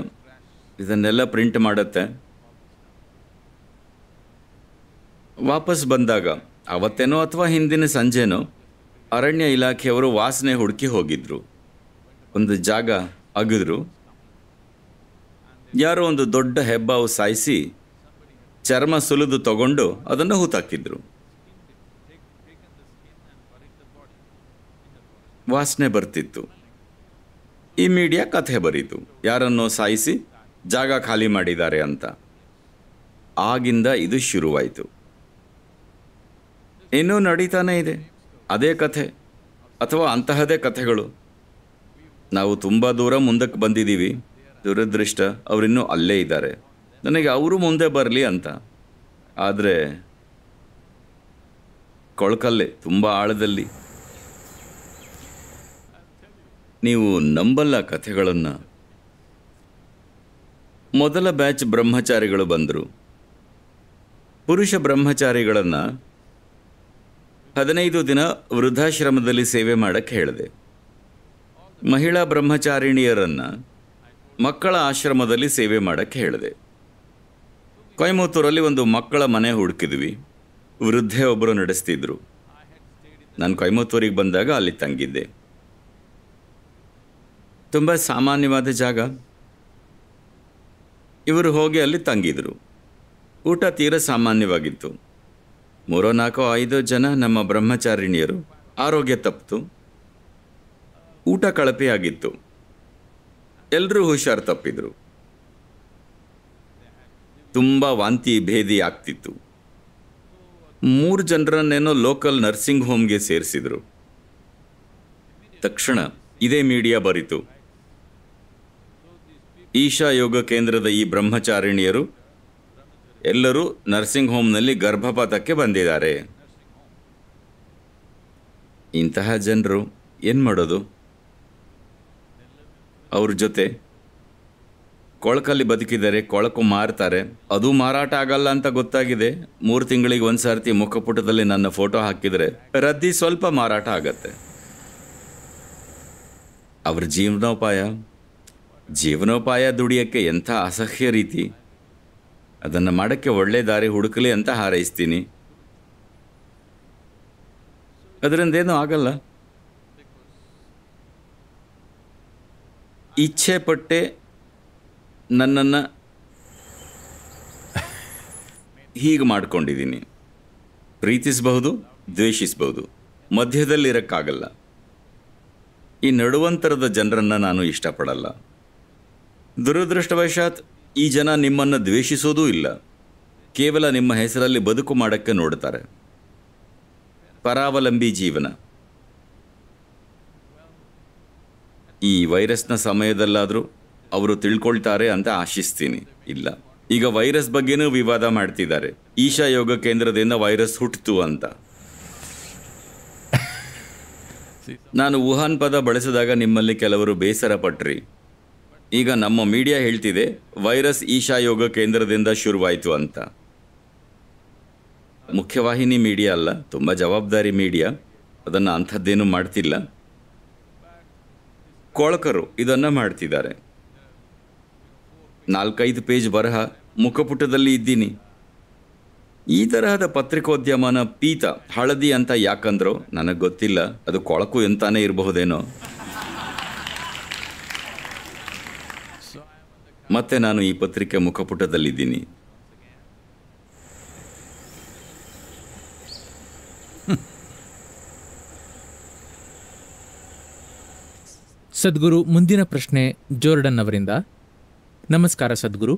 ಇದನ್ನೆಲ್ಲ ಪ್ರಿಂಟ್ ಮಾಡುತ್ತೆ ವಾಪಸ್ ಬಂದಾಗ ಅವತ್ತೇನೋ ಅಥವಾ ಹಿಂದಿನ ಸಂಜೆನೋ ಅರಣ್ಯ ಇಲಾಖೆಯವರು ವಾಸನೆ ಹುಡುಕಿ ಹೋಗಿದ್ರು ಒಂದು ಜಾಗ ಅಗಿದ್ರು ಯಾರೋ ಒಂದು ದೊಡ್ಡ ಹೆಬ್ಬಾವು ಸಾಯಿಸಿ ಚರ್ಮ ಸುಲಿದು ತಗೊಂಡು ಅದನ್ನು ಹೂತಾಕಿದ್ರು ವಾಸನೆ ಬರ್ತಿತ್ತು ಈ ಮೀಡಿಯಾ ಕಥೆ ಬರೀತು ಯಾರನ್ನೋ ಸಾಯಿಸಿ ಜಾಗ ಖಾಲಿ ಮಾಡಿದ್ದಾರೆ ಅಂತ ಆಗಿಂದ ಇದು ಶುರುವಾಯಿತು ಇನ್ನೂ ನಡೀತಾನೇ ಇದೆ ಅದೇ ಕಥೆ ಅಥವಾ ಅಂತಹದೇ ಕಥೆಗಳು ನಾವು ತುಂಬ ದೂರ ಮುಂದಕ್ಕೆ ಬಂದಿದ್ದೀವಿ ದುರದೃಷ್ಟ ಅವರಿನ್ನೂ ಅಲ್ಲೇ ಇದ್ದಾರೆ ನನಗೆ ಅವರು ಮುಂದೆ ಬರಲಿ ಅಂತ ಆದರೆ ಕೊಳಕಲ್ಲೇ ತುಂಬ ಆಳದಲ್ಲಿ ನೀವು ನಂಬಲ್ಲ ಕಥೆಗಳನ್ನು ಮೊದಲ ಬ್ಯಾಚ್ ಬ್ರಹ್ಮಚಾರಿಗಳು ಬಂದರು ಪುರುಷ ಬ್ರಹ್ಮಚಾರಿಗಳನ್ನು ಹದಿನೈದು ದಿನ ವೃದ್ಧಾಶ್ರಮದಲ್ಲಿ ಸೇವೆ ಮಾಡೋಕ್ಕೆ ಹೇಳಿದೆ ಮಹಿಳಾ ಬ್ರಹ್ಮಚಾರಿಣಿಯರನ್ನು ಮಕ್ಕಳ ಆಶ್ರಮದಲ್ಲಿ ಸೇವೆ ಮಾಡೋಕ್ಕೆ ಹೇಳಿದೆ ಕೊಯಮತ್ತೂರಲ್ಲಿ ಒಂದು ಮಕ್ಕಳ ಮನೆ ಹುಡುಕಿದ್ವಿ ವೃದ್ಧೆ ಒಬ್ಬರು ನಡೆಸ್ತಿದ್ರು ನಾನು ಕೊಯಮತ್ತೂರಿಗೆ ಬಂದಾಗ ಅಲ್ಲಿ ತಂಗಿದ್ದೆ ತುಂಬ ಸಾಮಾನ್ಯವಾದ ಜಾಗ ಇವರು ಹೋಗಿ ಅಲ್ಲಿ ತಂಗಿದ್ರು ಊಟ ತೀರ ಸಾಮಾನ್ಯವಾಗಿತ್ತು ಮೂರೋ ನಾಲ್ಕೋ ಐದೋ ಜನ ನಮ್ಮ ಬ್ರಹ್ಮಚಾರಿಣಿಯರು ಆರೋಗ್ಯ ತಪ್ಪಿತು ಊಟ ಕಳಪೆಯಾಗಿತ್ತು ಎಲ್ಲರೂ ಹುಷಾರು ತಪ್ಪಿದ್ರು ತುಂಬ ವಾಂತಿ ಭೇದಿ ಆಗ್ತಿತ್ತು ಮೂರು ಜನರನ್ನೇನೋ ಲೋಕಲ್ ನರ್ಸಿಂಗ್ ಹೋಮ್ಗೆ ಸೇರಿಸಿದರು ತಕ್ಷಣ ಇದೇ ಮೀಡಿಯಾ ಬರಿತು ಈಶಾ ಯೋಗ ಕೇಂದ್ರದ ಈ ಬ್ರಹ್ಮಚಾರಿಣಿಯರು ಎಲ್ಲರೂ ನರ್ಸಿಂಗ್ ಹೋಮ್ನಲ್ಲಿ ಗರ್ಭಪಾತಕ್ಕೆ ಬಂದಿದ್ದಾರೆ ಇಂತಹ ಜನರು ಏನು ಮಾಡೋದು ಅವ್ರ ಜೊತೆ ಕೊಳಕಲ್ಲಿ ಬದುಕಿದರೆ ಕೊಳಕು ಮಾರ್ತಾರೆ ಅದು ಮಾರಾಟ ಆಗಲ್ಲ ಅಂತ ಗೊತ್ತಾಗಿದೆ ಮೂರು ತಿಂಗಳಿಗೆ ಒಂದು ಸರ್ತಿ ಮುಖಪುಟದಲ್ಲಿ ನನ್ನ ಫೋಟೋ ಹಾಕಿದರೆ ರದ್ದಿ ಸ್ವಲ್ಪ ಮಾರಾಟ ಆಗತ್ತೆ ಅವ್ರ ಜೀವನೋಪಾಯ ಜೀವನೋಪಾಯ ದುಡಿಯೋಕ್ಕೆ ಎಂಥ ಅಸಹ್ಯ ರೀತಿ ಅದನ್ನು ಮಾಡೋಕ್ಕೆ ಒಳ್ಳೆ ದಾರಿ ಹುಡುಕಲಿ ಅಂತ ಹಾರೈಸ್ತೀನಿ ಅದರಿಂದೇನೂ ಆಗಲ್ಲ ಇಚ್ಛೆ ಪಟ್ಟೆ ನನ್ನನ್ನು ಹೀಗೆ ಮಾಡ್ಕೊಂಡಿದ್ದೀನಿ ಪ್ರೀತಿಸಬಹುದು ದ್ವೇಷಿಸಬಹುದು ಮಧ್ಯದಲ್ಲಿರೋಕ್ಕಾಗಲ್ಲ ಈ ನಡುವಂತರದ ಜನರನ್ನು ನಾನು ಇಷ್ಟಪಡಲ್ಲ ದುರದೃಷ್ಟವಶಾತ್ ಈ ಜನ ನಿಮ್ಮನ್ನು ದ್ವೇಷಿಸೋದೂ ಇಲ್ಲ ಕೇವಲ ನಿಮ್ಮ ಹೆಸರಲ್ಲಿ ಬದುಕು ಮಾಡೋಕ್ಕೆ ನೋಡ್ತಾರೆ ಪರಾವಲಂಬಿ ಜೀವನ ಈ ವೈರಸ್ನ ಸಮಯದಲ್ಲಾದರೂ ಅವರು ತಿಳ್ಕೊಳ್ತಾರೆ ಅಂತ ಆಶಿಸ್ತೀನಿ ಇಲ್ಲ ಈಗ ವೈರಸ್ ಬಗ್ಗೆನೂ ವಿವಾದ ಮಾಡ್ತಿದ್ದಾರೆ ಈಶಾ ಯೋಗ ಕೇಂದ್ರದಿಂದ ವೈರಸ್ ಹುಟ್ಟಿತು ಅಂತ ನಾನು ವುಹಾನ್ ಪದ ಬಳಸಿದಾಗ ನಿಮ್ಮಲ್ಲಿ ಕೆಲವರು ಬೇಸರ ಪಟ್ರಿ ಈಗ ನಮ್ಮ ಮೀಡಿಯಾ ಹೇಳ್ತಿದೆ ವೈರಸ್ ಈಶಾ ಯೋಗ ಕೇಂದ್ರದಿಂದ ಶುರುವಾಯಿತು ಅಂತ ಮುಖ್ಯವಾಹಿನಿ ಮೀಡಿಯಾ ಅಲ್ಲ ತುಂಬ ಜವಾಬ್ದಾರಿ ಮೀಡಿಯಾ ಅದನ್ನು ಅಂಥದ್ದೇನು ಮಾಡ್ತಿಲ್ಲ ಕೊಳಕರು ಇದನ್ನು ಮಾಡ್ತಿದ್ದಾರೆ ನಾಲ್ಕೈದು ಪೇಜ್ ಬರಹ ಮುಖಪುಟದಲ್ಲಿ ಇದ್ದೀನಿ ಈ ತರಹದ ಪತ್ರಿಕೋದ್ಯಮನ ಪೀತ ಹಳದಿ ಅಂತ ಯಾಕಂದ್ರು ನನಗೆ ಗೊತ್ತಿಲ್ಲ ಅದು ಕೊಳಕು ಎಂತಾನೇ ಇರಬಹುದೇನೋ ಮತ್ತೆ ನಾನು ಈ ಪತ್ರಿಕೆ ಮುಖಪುಟದಲ್ಲಿದ್ದೀನಿ ಸದ್ಗುರು ಮುಂದಿನ ಪ್ರಶ್ನೆ ಜೋರ್ಡನ್ ಅವರಿಂದ ನಮಸ್ಕಾರ ಸದ್ಗುರು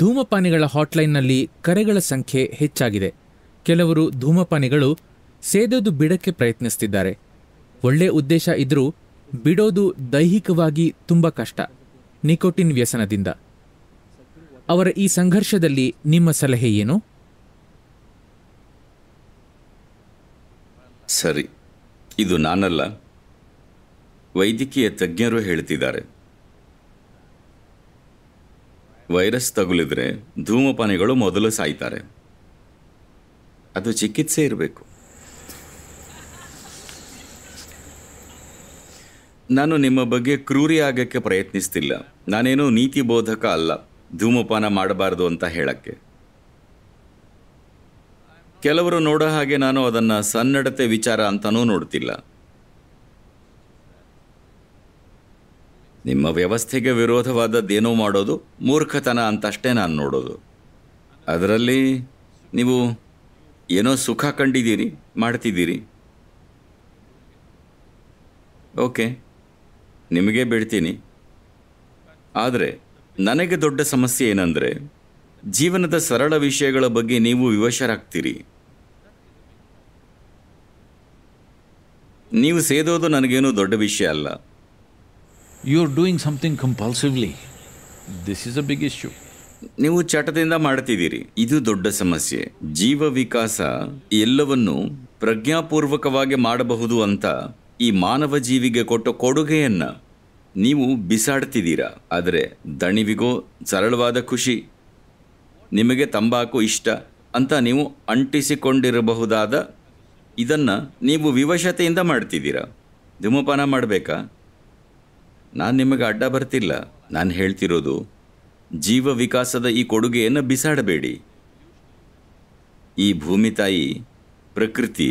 ಧೂಮಪಾನಿಗಳ ಹಾಟ್ಲೈನ್ನಲ್ಲಿ ಕರೆಗಳ ಸಂಖ್ಯೆ ಹೆಚ್ಚಾಗಿದೆ ಕೆಲವರು ಧೂಮಪಾನಿಗಳು ಸೇದೋದು ಬಿಡಕ್ಕೆ ಪ್ರಯತ್ನಿಸ್ತಿದ್ದಾರೆ ಒಳ್ಳೆ ಉದ್ದೇಶ ಇದ್ರೂ ಬಿಡೋದು ದೈಹಿಕವಾಗಿ ತುಂಬ ಕಷ್ಟ ನಿಕೋಟಿನ್ ವ್ಯಸನದಿಂದ ಅವರ ಈ ಸಂಘರ್ಷದಲ್ಲಿ ನಿಮ್ಮ ಸಲಹೆ ಏನು ಸರಿ ಇದು ನಾನಲ್ಲ ವೈದ್ಯಕೀಯ ತಜ್ಞರು ಹೇಳ್ತಿದ್ದಾರೆ ವೈರಸ್ ತಗುಲಿದ್ರೆ ಧೂಮಪಾನಿಗಳು ಮೊದಲು ಸಾಯ್ತಾರೆ ಅದು ಚಿಕಿತ್ಸೆ ಇರಬೇಕು ನಾನು ನಿಮ್ಮ ಬಗ್ಗೆ ಕ್ರೂರಿ ಆಗೋಕ್ಕೆ ಪ್ರಯತ್ನಿಸ್ತಿಲ್ಲ ನಾನೇನು ನೀತಿ ಬೋಧಕ ಅಲ್ಲ ಧೂಮಪಾನ ಮಾಡಬಾರ್ದು ಅಂತ ಹೇಳಕ್ಕೆ ಕೆಲವರು ನೋಡೋ ಹಾಗೆ ನಾನು ಅದನ್ನು ಸನ್ನಡತೆ ವಿಚಾರ ಅಂತಲೂ ನೋಡ್ತಿಲ್ಲ ನಿಮ್ಮ ವ್ಯವಸ್ಥೆಗೆ ವಿರೋಧವಾದದ್ದೇನೋ ಮಾಡೋದು ಮೂರ್ಖತನ ಅಂತಷ್ಟೇ ನಾನು ನೋಡೋದು ಅದರಲ್ಲಿ ನೀವು ಏನೋ ಸುಖ ಕಂಡಿದ್ದೀರಿ ಮಾಡ್ತಿದ್ದೀರಿ ಓಕೆ ನಿಮಗೆ ಬಿಡ್ತೀನಿ ಆದರೆ ನನಗೆ ದೊಡ್ಡ ಸಮಸ್ಯೆ ಏನಂದರೆ ಜೀವನದ ಸರಳ ವಿಷಯಗಳ ಬಗ್ಗೆ ನೀವು ವಿವಶರಾಗ್ತೀರಿ ನೀವು ಸೇದೋದು ನನಗೇನು ದೊಡ್ಡ ವಿಷಯ ಅಲ್ಲ you're doing something compulsively this is a big issue ನೀವು ಚಟದಿಂದ ಮಾಡ್ತಿದ್ದೀರಿ ಇದು ದೊಡ್ಡ ಸಮಸ್ಯೆ ಜೀವ ವಿಕಾಸ ಎಲ್ಲವನ್ನು ಪ್ರಜ್ಞಾಪೂರ್ವಕವಾಗಿ ಮಾಡಬಹುದು ಅಂತ ಈ ಮಾನವ ಜೀವಿಗೆ ಕೊಟ್ಟ ಕೊಡುಗೆಯನ್ನು ನೀವು ಬಿಸಾಡ್ತಿದ್ದೀರಾ ಆದರೆ ದಣಿವಿಗೋ ಸರಳವಾದ ಖುಷಿ ನಿಮಗೆ ತಂಬಾಕು ಇಷ್ಟ ಅಂತ ನೀವು ಅಂಟಿಸಿಕೊಂಡಿರಬಹುದಾದ ಇದನ್ನು ನೀವು ವಿವಶತೆಯಿಂದ ಮಾಡ್ತಿದ್ದೀರಾ ಧೂಮಪಾನ ಮಾಡಬೇಕಾ ನಾನು ನಿಮಗೆ ಅಡ್ಡ ಬರ್ತಿಲ್ಲ ನಾನು ಹೇಳ್ತಿರೋದು ಜೀವ ವಿಕಾಸದ ಈ ಕೊಡುಗೆಯನ್ನು ಬಿಸಾಡಬೇಡಿ ಈ ಭೂಮಿ ತಾಯಿ ಪ್ರಕೃತಿ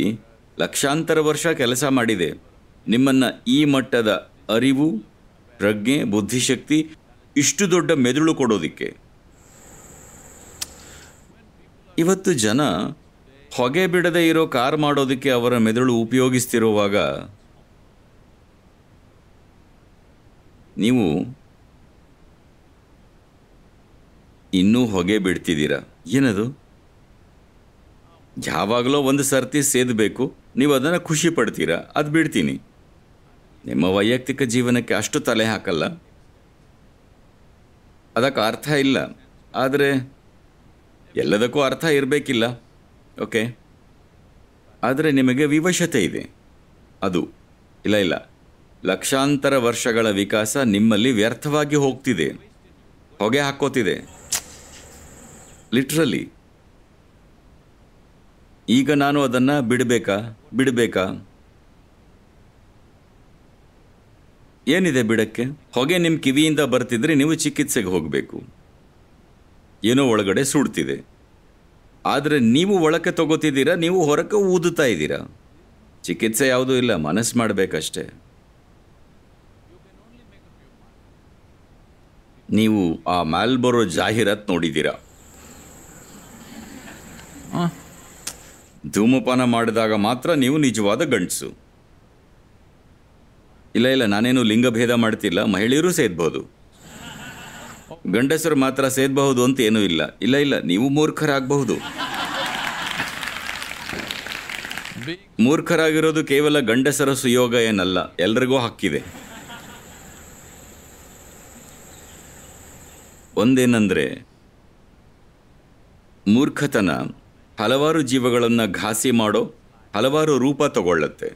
ಲಕ್ಷಾಂತರ ವರ್ಷ ಕೆಲಸ ಮಾಡಿದೆ ನಿಮ್ಮನ್ನು ಈ ಮಟ್ಟದ ಅರಿವು ಪ್ರಜ್ಞೆ ಬುದ್ಧಿಶಕ್ತಿ ಇಷ್ಟು ದೊಡ್ಡ ಮೆದುಳು ಕೊಡೋದಕ್ಕೆ ಇವತ್ತು ಜನ ಹೊಗೆ ಬಿಡದೆ ಇರೋ ಕಾರ್ ಮಾಡೋದಕ್ಕೆ ಅವರ ಮೆದುಳು ಉಪಯೋಗಿಸ್ತಿರುವಾಗ ನೀವು ಇನ್ನೂ ಹೊಗೆ ಬಿಡ್ತಿದ್ದೀರಾ ಏನದು ಯಾವಾಗಲೋ ಒಂದು ಸರ್ತಿ ಸೇದಬೇಕು ನೀವು ಅದನ್ನು ಖುಷಿ ಪಡ್ತೀರಾ ಅದು ಬಿಡ್ತೀನಿ ನಿಮ್ಮ ವೈಯಕ್ತಿಕ ಜೀವನಕ್ಕೆ ಅಷ್ಟು ತಲೆ ಹಾಕಲ್ಲ ಅದಕ್ಕೆ ಅರ್ಥ ಇಲ್ಲ ಆದರೆ ಎಲ್ಲದಕ್ಕೂ ಅರ್ಥ ಇರಬೇಕಿಲ್ಲ ಓಕೆ ಆದರೆ ನಿಮಗೆ ವಿವಶತೆ ಇದೆ ಅದು ಇಲ್ಲ ಇಲ್ಲ ಲಕ್ಷಾಂತರ ವರ್ಷಗಳ ವಿಕಾಸ ನಿಮ್ಮಲ್ಲಿ ವ್ಯರ್ಥವಾಗಿ ಹೋಗ್ತಿದೆ ಹೊಗೆ ಹಾಕೋತಿದೆ ಲಿಟ್ರಲಿ ಈಗ ನಾನು ಅದನ್ನು ಬಿಡಬೇಕಾ ಬಿಡಬೇಕಾ ಏನಿದೆ ಬಿಡಕ್ಕೆ ಹೊಗೆ ನಿಮ್ಮ ಕಿವಿಯಿಂದ ಬರ್ತಿದ್ರೆ ನೀವು ಚಿಕಿತ್ಸೆಗೆ ಹೋಗಬೇಕು ಏನೋ ಒಳಗಡೆ ಸುಡ್ತಿದೆ ಆದರೆ ನೀವು ಒಳಕ್ಕೆ ತಗೋತಿದ್ದೀರಾ ನೀವು ಹೊರಕ್ಕೆ ಊದುತ್ತಾ ಇದ್ದೀರಾ ಚಿಕಿತ್ಸೆ ಯಾವುದೂ ಇಲ್ಲ ಮನಸ್ಸು ಮಾಡಬೇಕಷ್ಟೇ ನೀವು ಆ ಮ್ಯಾಲ್ಬರೋ ಜಾಹೀರಾತ್ ನೋಡಿದ್ದೀರಾ ಧೂಮಪಾನ ಮಾಡಿದಾಗ ಮಾತ್ರ ನೀವು ನಿಜವಾದ ಗಂಡಸು ಇಲ್ಲ ಇಲ್ಲ ನಾನೇನು ಲಿಂಗಭೇದ ಮಾಡ್ತಿಲ್ಲ ಮಹಿಳೆಯರು ಸೇದ್ಬೋದು ಗಂಡಸರು ಮಾತ್ರ ಸೇದಬಹುದು ಅಂತ ಏನೂ ಇಲ್ಲ ಇಲ್ಲ ಇಲ್ಲ ನೀವು ಮೂರ್ಖರಾಗಬಹುದು ಮೂರ್ಖರಾಗಿರೋದು ಕೇವಲ ಗಂಡಸರ ಸುಯೋಗ ಏನಲ್ಲ ಎಲ್ರಿಗೂ ಹಕ್ಕಿದೆ ಒಂದೇನೆಂದರೆ ಮೂರ್ಖತನ ಹಲವಾರು ಜೀವಗಳನ್ನು ಘಾಸಿ ಮಾಡೋ ಹಲವಾರು ರೂಪ ತಗೊಳ್ಳುತ್ತೆ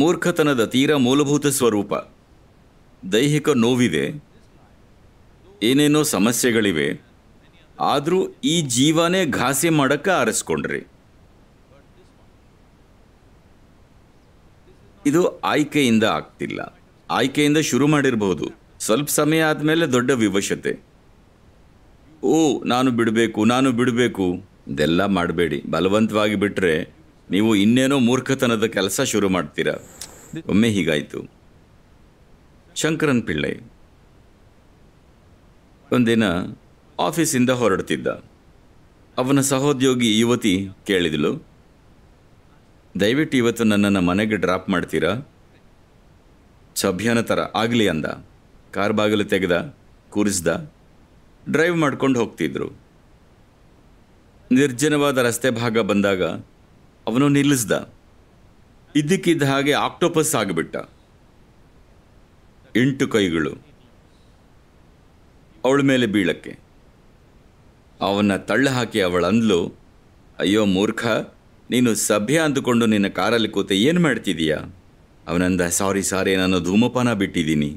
ಮೂರ್ಖತನದ ತೀರಾ ಮೂಲಭೂತ ಸ್ವರೂಪ ದೈಹಿಕ ನೋವಿದೆ ಏನೇನೋ ಸಮಸ್ಯೆಗಳಿವೆ ಆದರೂ ಈ ಜೀವನೇ ಘಾಸಿ ಮಾಡೋಕ್ಕೆ ಆರಿಸ್ಕೊಂಡ್ರಿ ಇದು ಆಯ್ಕೆಯಿಂದ ಆಗ್ತಿಲ್ಲ ಆಯ್ಕೆಯಿಂದ ಶುರು ಮಾಡಿರಬಹುದು ಸ್ವಲ್ಪ ಸಮಯ ಆದಮೇಲೆ ದೊಡ್ಡ ವಿವಶತೆ ಓ ನಾನು ಬಿಡಬೇಕು ನಾನು ಬಿಡಬೇಕು ಇದೆಲ್ಲ ಮಾಡಬೇಡಿ ಬಲವಂತವಾಗಿ ಬಿಟ್ಟರೆ ನೀವು ಇನ್ನೇನೋ ಮೂರ್ಖತನದ ಕೆಲಸ ಶುರು ಮಾಡ್ತೀರಾ ಒಮ್ಮೆ ಹೀಗಾಯಿತು ಶಂಕರನ್ ಪಿಳ್ಳೆ ಒಂದಿನ ಆಫೀಸಿಂದ ಹೊರಡ್ತಿದ್ದ ಅವನ ಸಹೋದ್ಯೋಗಿ ಯುವತಿ ಕೇಳಿದಳು ದಯವಿಟ್ಟು ಇವತ್ತು ನನ್ನನ್ನು ಮನೆಗೆ ಡ್ರಾಪ್ ಮಾಡ್ತೀರಾ ಸಭ್ಯನ ಥರ ಆಗಲಿ ಅಂದ ಕಾರ್ ಬಾಗಿಲು ತೆಗೆದ ಕೂರಿಸ್ದ ಡ್ರೈವ್ ಮಾಡ್ಕೊಂಡು ಹೋಗ್ತಿದ್ರು ನಿರ್ಜನವಾದ ರಸ್ತೆ ಭಾಗ ಬಂದಾಗ ಅವನು ನಿಲ್ಲಿಸ್ದ ಇದ್ದಕ್ಕಿದ್ದ ಹಾಗೆ ಆಕ್ಟೋಪಸ್ ಆಗಿಬಿಟ್ಟ ಎಂಟು ಕೈಗಳು ಅವಳ ಮೇಲೆ ಬೀಳಕ್ಕೆ ಅವನ್ನ ತಳ್ಳ ಹಾಕಿ ಅವಳ ಅಯ್ಯೋ ಮೂರ್ಖ ನೀನು ಸಭ್ಯ ಅಂದುಕೊಂಡು ನಿನ್ನ ಕಾರಲ್ಲಿ ಕೂತೆ ಏನು ಮಾಡ್ತಿದ್ದೀಯಾ ಅವನಂದ ಸಾರಿ ಸಾರಿ ನಾನು ಧೂಮಪಾನ ಬಿಟ್ಟಿದ್ದೀನಿ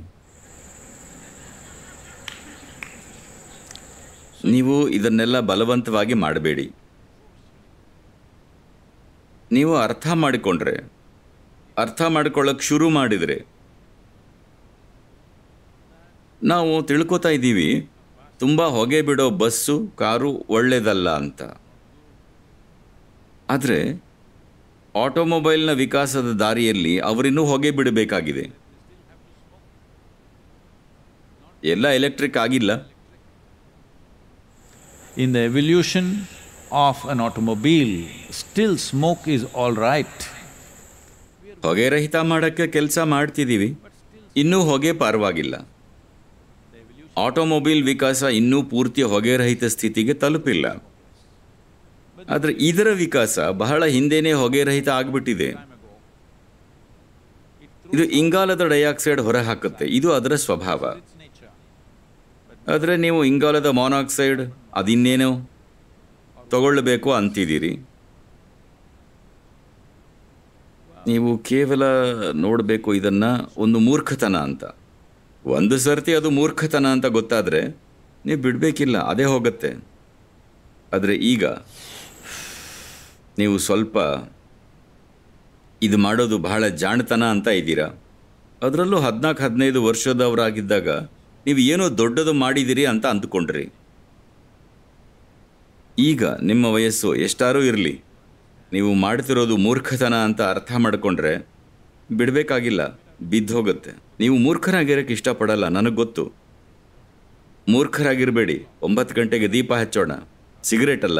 ನೀವು ಇದನ್ನೆಲ್ಲ ಬಲವಂತವಾಗಿ ಮಾಡಬೇಡಿ ನೀವು ಅರ್ಥ ಮಾಡಿಕೊಂಡ್ರೆ ಅರ್ಥ ಮಾಡಿಕೊಳ್ಳೋಕೆ ಶುರು ಮಾಡಿದರೆ ನಾವು ತಿಳ್ಕೊತಾ ಇದ್ದೀವಿ ತುಂಬ ಹೊಗೆ ಬಿಡೋ ಬಸ್ಸು ಕಾರು ಒಳ್ಳೆಯದಲ್ಲ ಅಂತ ಆದರೆ ಆಟೋಮೊಬೈಲ್ನ ವಿಕಾಸದ ದಾರಿಯಲ್ಲಿ ಅವರಿನ್ನೂ ಹೊಗೆ ಬಿಡಬೇಕಾಗಿದೆ ಎಲ್ಲ ಎಲೆಕ್ಟ್ರಿಕ್ ಆಗಿಲ್ಲ in the evolution of an automobile, still smoke is all right. ಹೊಗೆ ರಹಿತ ಮಾಡೋಕ್ಕೆ ಕೆಲಸ ಮಾಡ್ತಿದ್ದೀವಿ ಇನ್ನೂ ಹೊಗೆ ಪರವಾಗಿಲ್ಲ ಆಟೋಮೊಬೈಲ್ ವಿಕಾಸ ಇನ್ನೂ ಪೂರ್ತಿ ಹೊಗೆರಹಿತ ಸ್ಥಿತಿಗೆ ತಲುಪಿಲ್ಲ ಆದರೆ ಇದರ ವಿಕಾಸ ಬಹಳ ಹಿಂದೆನೇ ಹೊಗೆರಹಿತ ಆಗಿಬಿಟ್ಟಿದೆ ಇದು ಇಂಗಾಲದ ಡೈಆಕ್ಸೈಡ್ ಹೊರಹಾಕುತ್ತೆ ಇದು ಅದರ ಸ್ವಭಾವ ಆದರೆ ನೀವು ಇಂಗಾಲದ ಮಾನಾಕ್ಸೈಡ್ ಅದಿನ್ನೇನೋ ತಗೊಳ್ಳಬೇಕು ಅಂತಿದ್ದೀರಿ ನೀವು ಕೇವಲ ನೋಡಬೇಕು ಇದನ್ನು ಒಂದು ಮೂರ್ಖತನ ಅಂತ ಒಂದು ಸರ್ತಿ ಅದು ಮೂರ್ಖತನ ಅಂತ ಗೊತ್ತಾದರೆ ನೀವು ಬಿಡಬೇಕಿಲ್ಲ ಅದೇ ಹೋಗುತ್ತೆ ಆದರೆ ಈಗ ನೀವು ಸ್ವಲ್ಪ ಇದು ಮಾಡೋದು ಬಹಳ ಜಾಣತನ ಅಂತ ಇದ್ದೀರಾ ಅದರಲ್ಲೂ ಹದಿನಾಲ್ಕು ಹದಿನೈದು ವರ್ಷದವರಾಗಿದ್ದಾಗ ನೀವು ಏನೋ ದೊಡ್ಡದು ಮಾಡಿದಿರಿ ಅಂತ ಅಂದುಕೊಂಡ್ರಿ ಈಗ ನಿಮ್ಮ ವಯಸ್ಸು ಎಷ್ಟಾರೂ ಇರಲಿ ನೀವು ಮಾಡ್ತಿರೋದು ಮೂರ್ಖತನ ಅಂತ ಅರ್ಥ ಮಾಡಿಕೊಂಡ್ರೆ ಬಿಡಬೇಕಾಗಿಲ್ಲ ಬಿದ್ದೋಗುತ್ತೆ ನೀವು ಮೂರ್ಖರಾಗಿರೋಕ್ಕೆ ಇಷ್ಟಪಡಲ್ಲ ನನಗೆ ಗೊತ್ತು ಮೂರ್ಖರಾಗಿರಬೇಡಿ ಒಂಬತ್ತು ಗಂಟೆಗೆ ದೀಪ ಹಚ್ಚೋಣ ಸಿಗರೇಟ್ ಅಲ್ಲ